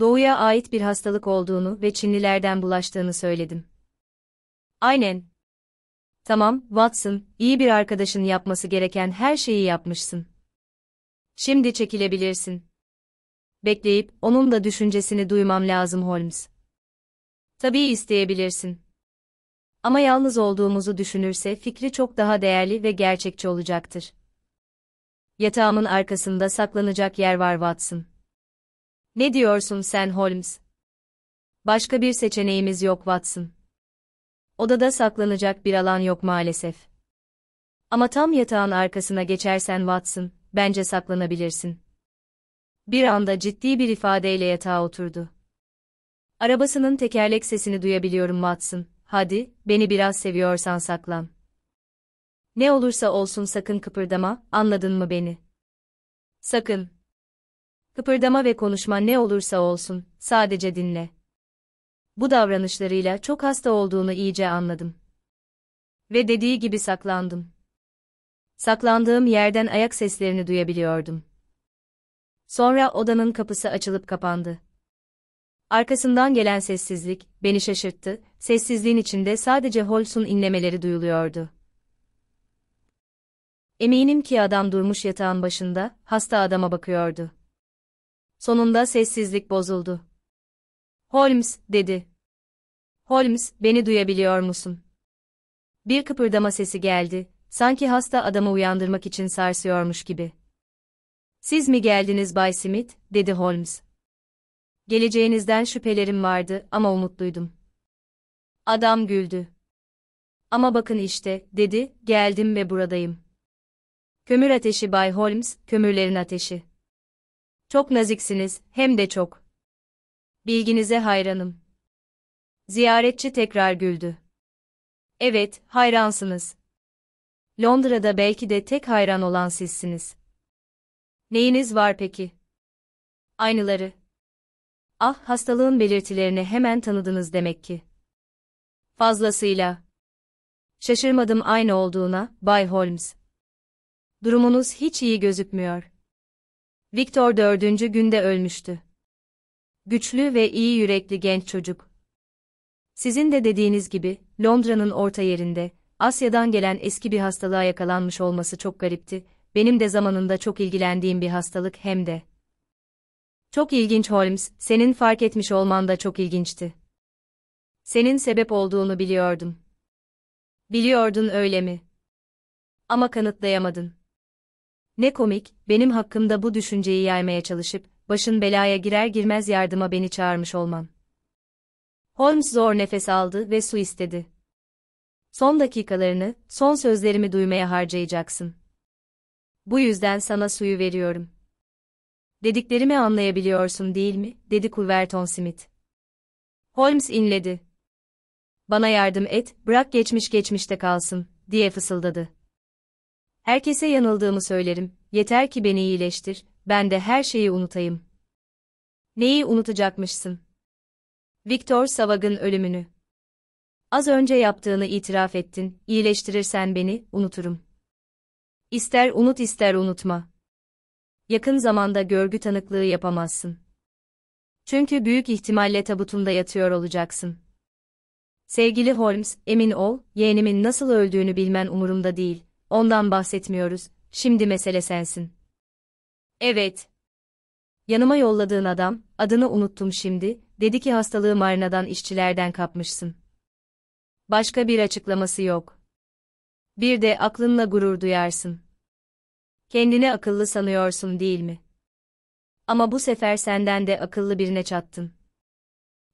Doğuya ait bir hastalık olduğunu ve Çinlilerden bulaştığını söyledim. Aynen, Tamam, Watson, iyi bir arkadaşın yapması gereken her şeyi yapmışsın. Şimdi çekilebilirsin. Bekleyip, onun da düşüncesini duymam lazım Holmes. Tabii isteyebilirsin. Ama yalnız olduğumuzu düşünürse fikri çok daha değerli ve gerçekçi olacaktır. Yatağımın arkasında saklanacak yer var Watson. Ne diyorsun sen Holmes? Başka bir seçeneğimiz yok Watson. Odada saklanacak bir alan yok maalesef. Ama tam yatağın arkasına geçersen Watson, bence saklanabilirsin. Bir anda ciddi bir ifadeyle yatağa oturdu. Arabasının tekerlek sesini duyabiliyorum Watson. Hadi, beni biraz seviyorsan saklan. Ne olursa olsun sakın kıpırdama, anladın mı beni? Sakın. Kıpırdama ve konuşma ne olursa olsun, sadece dinle bu davranışlarıyla çok hasta olduğunu iyice anladım. Ve dediği gibi saklandım. Saklandığım yerden ayak seslerini duyabiliyordum. Sonra odanın kapısı açılıp kapandı. Arkasından gelen sessizlik beni şaşırttı. Sessizliğin içinde sadece Holson inlemeleri duyuluyordu. Eminim ki adam durmuş yatağın başında, hasta adama bakıyordu. Sonunda sessizlik bozuldu. Holmes, dedi. Holmes, beni duyabiliyor musun? Bir kıpırdama sesi geldi, sanki hasta adamı uyandırmak için sarsıyormuş gibi. Siz mi geldiniz Bay Smith, dedi Holmes. Geleceğinizden şüphelerim vardı ama umutluydum. Adam güldü. Ama bakın işte, dedi, geldim ve buradayım. Kömür ateşi Bay Holmes, kömürlerin ateşi. Çok naziksiniz, hem de çok. Bilginize hayranım. Ziyaretçi tekrar güldü. Evet, hayransınız. Londra'da belki de tek hayran olan sizsiniz. Neyiniz var peki? Aynıları. Ah, hastalığın belirtilerini hemen tanıdınız demek ki. Fazlasıyla. Şaşırmadım aynı olduğuna, Bay Holmes. Durumunuz hiç iyi gözükmüyor. Victor dördüncü günde ölmüştü güçlü ve iyi yürekli genç çocuk. Sizin de dediğiniz gibi, Londra'nın orta yerinde, Asya'dan gelen eski bir hastalığa yakalanmış olması çok garipti, benim de zamanında çok ilgilendiğim bir hastalık hem de. Çok ilginç Holmes, senin fark etmiş olman da çok ilginçti. Senin sebep olduğunu biliyordum. Biliyordun öyle mi? Ama kanıtlayamadın. Ne komik, benim hakkımda bu düşünceyi yaymaya çalışıp, başın belaya girer girmez yardıma beni çağırmış olman. Holmes zor nefes aldı ve su istedi. Son dakikalarını, son sözlerimi duymaya harcayacaksın. Bu yüzden sana suyu veriyorum. Dediklerimi anlayabiliyorsun değil mi? dedi Culverton Smith. Holmes inledi. Bana yardım et, bırak geçmiş geçmişte kalsın, diye fısıldadı. Herkese yanıldığımı söylerim, yeter ki beni iyileştir, ben de her şeyi unutayım. Neyi unutacakmışsın? Victor Savag'ın ölümünü. Az önce yaptığını itiraf ettin, iyileştirirsen beni, unuturum. İster unut ister unutma. Yakın zamanda görgü tanıklığı yapamazsın. Çünkü büyük ihtimalle tabutunda yatıyor olacaksın. Sevgili Holmes, emin ol, yeğenimin nasıl öldüğünü bilmen umurumda değil. Ondan bahsetmiyoruz, şimdi mesele sensin. Evet. Yanıma yolladığın adam, adını unuttum şimdi, dedi ki hastalığı marinadan işçilerden kapmışsın. Başka bir açıklaması yok. Bir de aklınla gurur duyarsın. Kendini akıllı sanıyorsun değil mi? Ama bu sefer senden de akıllı birine çattın.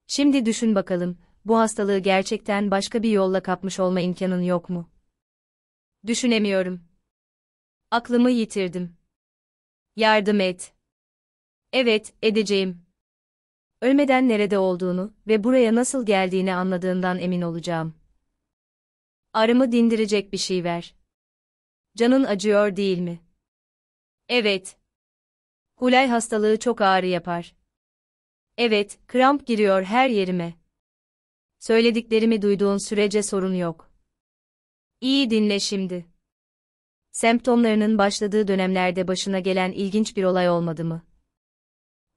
Şimdi düşün bakalım, bu hastalığı gerçekten başka bir yolla kapmış olma imkanın yok mu? Düşünemiyorum. Aklımı yitirdim. Yardım et. Evet, edeceğim. Ölmeden nerede olduğunu ve buraya nasıl geldiğini anladığından emin olacağım. Arımı dindirecek bir şey ver. Canın acıyor değil mi? Evet. Hulay hastalığı çok ağrı yapar. Evet, kramp giriyor her yerime. Söylediklerimi duyduğun sürece sorun yok. İyi dinle şimdi semptomlarının başladığı dönemlerde başına gelen ilginç bir olay olmadı mı?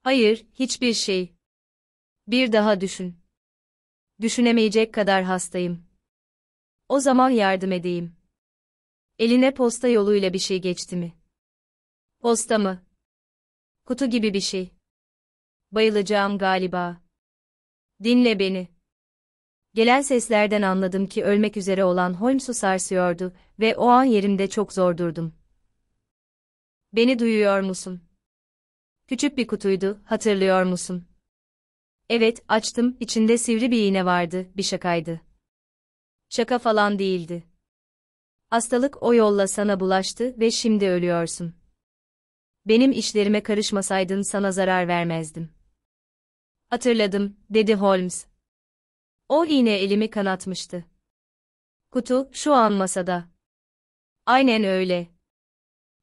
Hayır, hiçbir şey. Bir daha düşün. Düşünemeyecek kadar hastayım. O zaman yardım edeyim. Eline posta yoluyla bir şey geçti mi? Posta mı? Kutu gibi bir şey. Bayılacağım galiba. Dinle beni. Gelen seslerden anladım ki ölmek üzere olan Holmes'u sarsıyordu ve o an yerimde çok zor durdum. Beni duyuyor musun? Küçük bir kutuydu, hatırlıyor musun? Evet, açtım, içinde sivri bir iğne vardı, bir şakaydı. Şaka falan değildi. Hastalık o yolla sana bulaştı ve şimdi ölüyorsun. Benim işlerime karışmasaydın sana zarar vermezdim. Hatırladım, dedi Holmes, o iğne elimi kanatmıştı. Kutu şu an masada. Aynen öyle.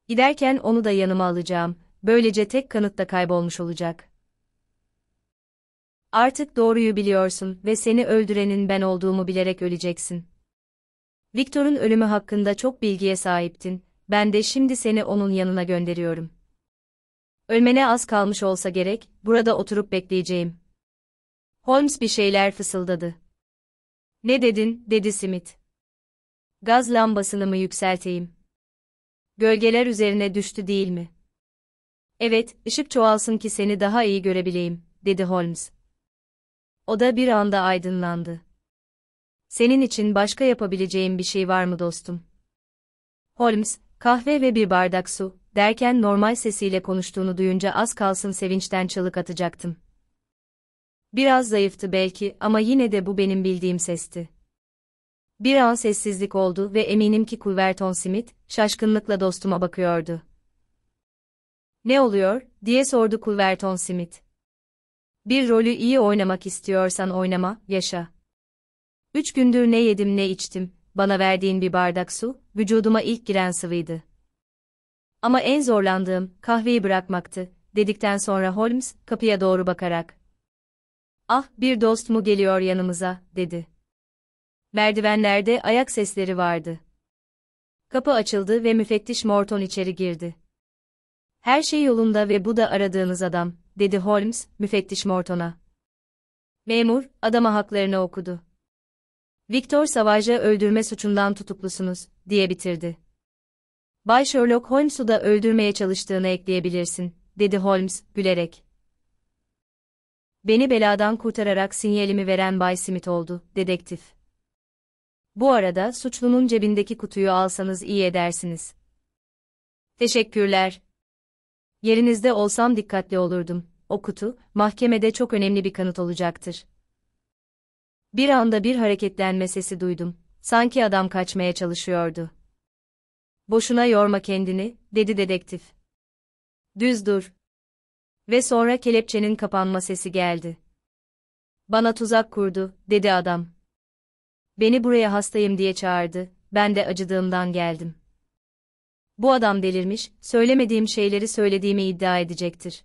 Giderken onu da yanıma alacağım. Böylece tek kanıt da kaybolmuş olacak. Artık doğruyu biliyorsun ve seni öldürenin ben olduğumu bilerek öleceksin. Victor'un ölümü hakkında çok bilgiye sahiptin. Ben de şimdi seni onun yanına gönderiyorum. Ölmene az kalmış olsa gerek, burada oturup bekleyeceğim. Holmes bir şeyler fısıldadı. Ne dedin, dedi Smith. Gaz lambasını mı yükselteyim? Gölgeler üzerine düştü değil mi? Evet, ışık çoğalsın ki seni daha iyi görebileyim, dedi Holmes. Oda bir anda aydınlandı. Senin için başka yapabileceğim bir şey var mı dostum? Holmes, kahve ve bir bardak su, derken normal sesiyle konuştuğunu duyunca az kalsın sevinçten çığlık atacaktım. Biraz zayıftı belki ama yine de bu benim bildiğim sesti. Bir an sessizlik oldu ve eminim ki Culverton Smith, şaşkınlıkla dostuma bakıyordu. Ne oluyor, diye sordu Culverton Smith. Bir rolü iyi oynamak istiyorsan oynama, yaşa. Üç gündür ne yedim ne içtim, bana verdiğin bir bardak su, vücuduma ilk giren sıvıydı. Ama en zorlandığım, kahveyi bırakmaktı, dedikten sonra Holmes, kapıya doğru bakarak, Ah, bir dost mu geliyor yanımıza, dedi. Merdivenlerde ayak sesleri vardı. Kapı açıldı ve müfettiş Morton içeri girdi. Her şey yolunda ve bu da aradığınız adam, dedi Holmes, müfettiş Morton'a. Memur, adama haklarını okudu. Victor Savage'a öldürme suçundan tutuklusunuz, diye bitirdi. Bay Sherlock Holmes'u da öldürmeye çalıştığını ekleyebilirsin, dedi Holmes, gülerek beni beladan kurtararak sinyalimi veren Bay Smith oldu, dedektif. Bu arada suçlunun cebindeki kutuyu alsanız iyi edersiniz. Teşekkürler. Yerinizde olsam dikkatli olurdum. O kutu, mahkemede çok önemli bir kanıt olacaktır. Bir anda bir hareketlenme sesi duydum. Sanki adam kaçmaya çalışıyordu. Boşuna yorma kendini, dedi dedektif. Düz dur. Ve sonra kelepçenin kapanma sesi geldi. Bana tuzak kurdu, dedi adam. Beni buraya hastayım diye çağırdı, ben de acıdığımdan geldim. Bu adam delirmiş, söylemediğim şeyleri söylediğimi iddia edecektir.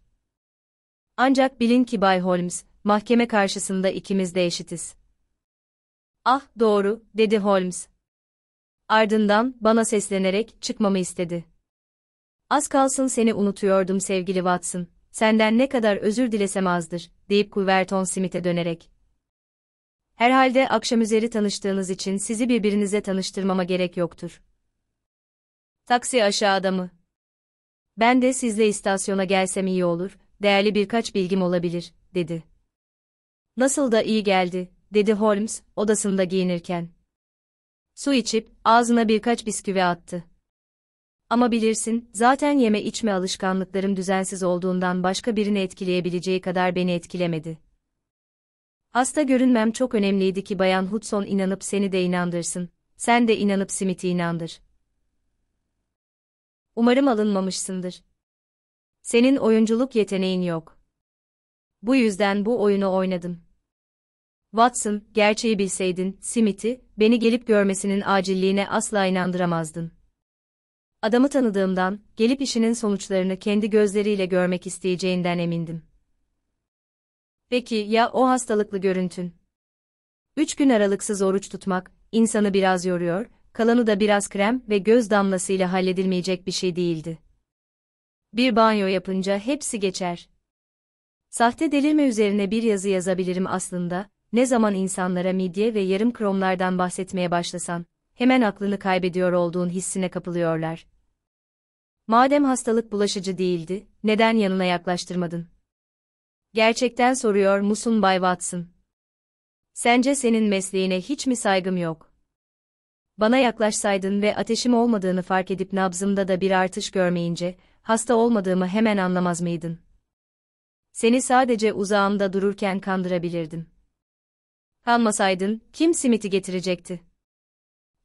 Ancak bilin ki Bay Holmes, mahkeme karşısında ikimiz de eşitiz. Ah, doğru, dedi Holmes. Ardından bana seslenerek çıkmamı istedi. Az kalsın seni unutuyordum sevgili Watson senden ne kadar özür dilesem azdır, deyip Kuverton Smith'e dönerek. Herhalde üzeri tanıştığınız için sizi birbirinize tanıştırmama gerek yoktur. Taksi aşağıda mı? Ben de sizle istasyona gelsem iyi olur, değerli birkaç bilgim olabilir, dedi. Nasıl da iyi geldi, dedi Holmes, odasında giyinirken. Su içip, ağzına birkaç bisküvi attı. Ama bilirsin, zaten yeme içme alışkanlıklarım düzensiz olduğundan başka birini etkileyebileceği kadar beni etkilemedi. Hasta görünmem çok önemliydi ki Bayan Hudson inanıp seni de inandırsın, sen de inanıp Smith'i inandır. Umarım alınmamışsındır. Senin oyunculuk yeteneğin yok. Bu yüzden bu oyunu oynadım. Watson, gerçeği bilseydin, Smith'i, beni gelip görmesinin acilliğine asla inandıramazdın adamı tanıdığımdan, gelip işinin sonuçlarını kendi gözleriyle görmek isteyeceğinden emindim. Peki ya o hastalıklı görüntün? Üç gün aralıksız oruç tutmak, insanı biraz yoruyor, kalanı da biraz krem ve göz damlasıyla halledilmeyecek bir şey değildi. Bir banyo yapınca hepsi geçer. Sahte delirme üzerine bir yazı yazabilirim aslında, ne zaman insanlara midye ve yarım kromlardan bahsetmeye başlasan, hemen aklını kaybediyor olduğun hissine kapılıyorlar. Madem hastalık bulaşıcı değildi, neden yanına yaklaştırmadın? Gerçekten soruyor musun Bay Watson? Sence senin mesleğine hiç mi saygım yok? Bana yaklaşsaydın ve ateşim olmadığını fark edip nabzımda da bir artış görmeyince, hasta olmadığımı hemen anlamaz mıydın? Seni sadece uzağımda dururken kandırabilirdim. Kalmasaydın, kim simiti getirecekti?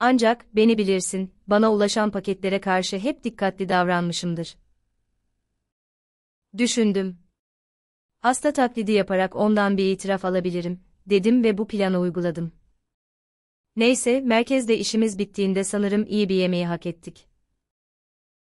Ancak, beni bilirsin, bana ulaşan paketlere karşı hep dikkatli davranmışımdır. Düşündüm. Hasta taklidi yaparak ondan bir itiraf alabilirim, dedim ve bu planı uyguladım. Neyse, merkezde işimiz bittiğinde sanırım iyi bir yemeği hak ettik.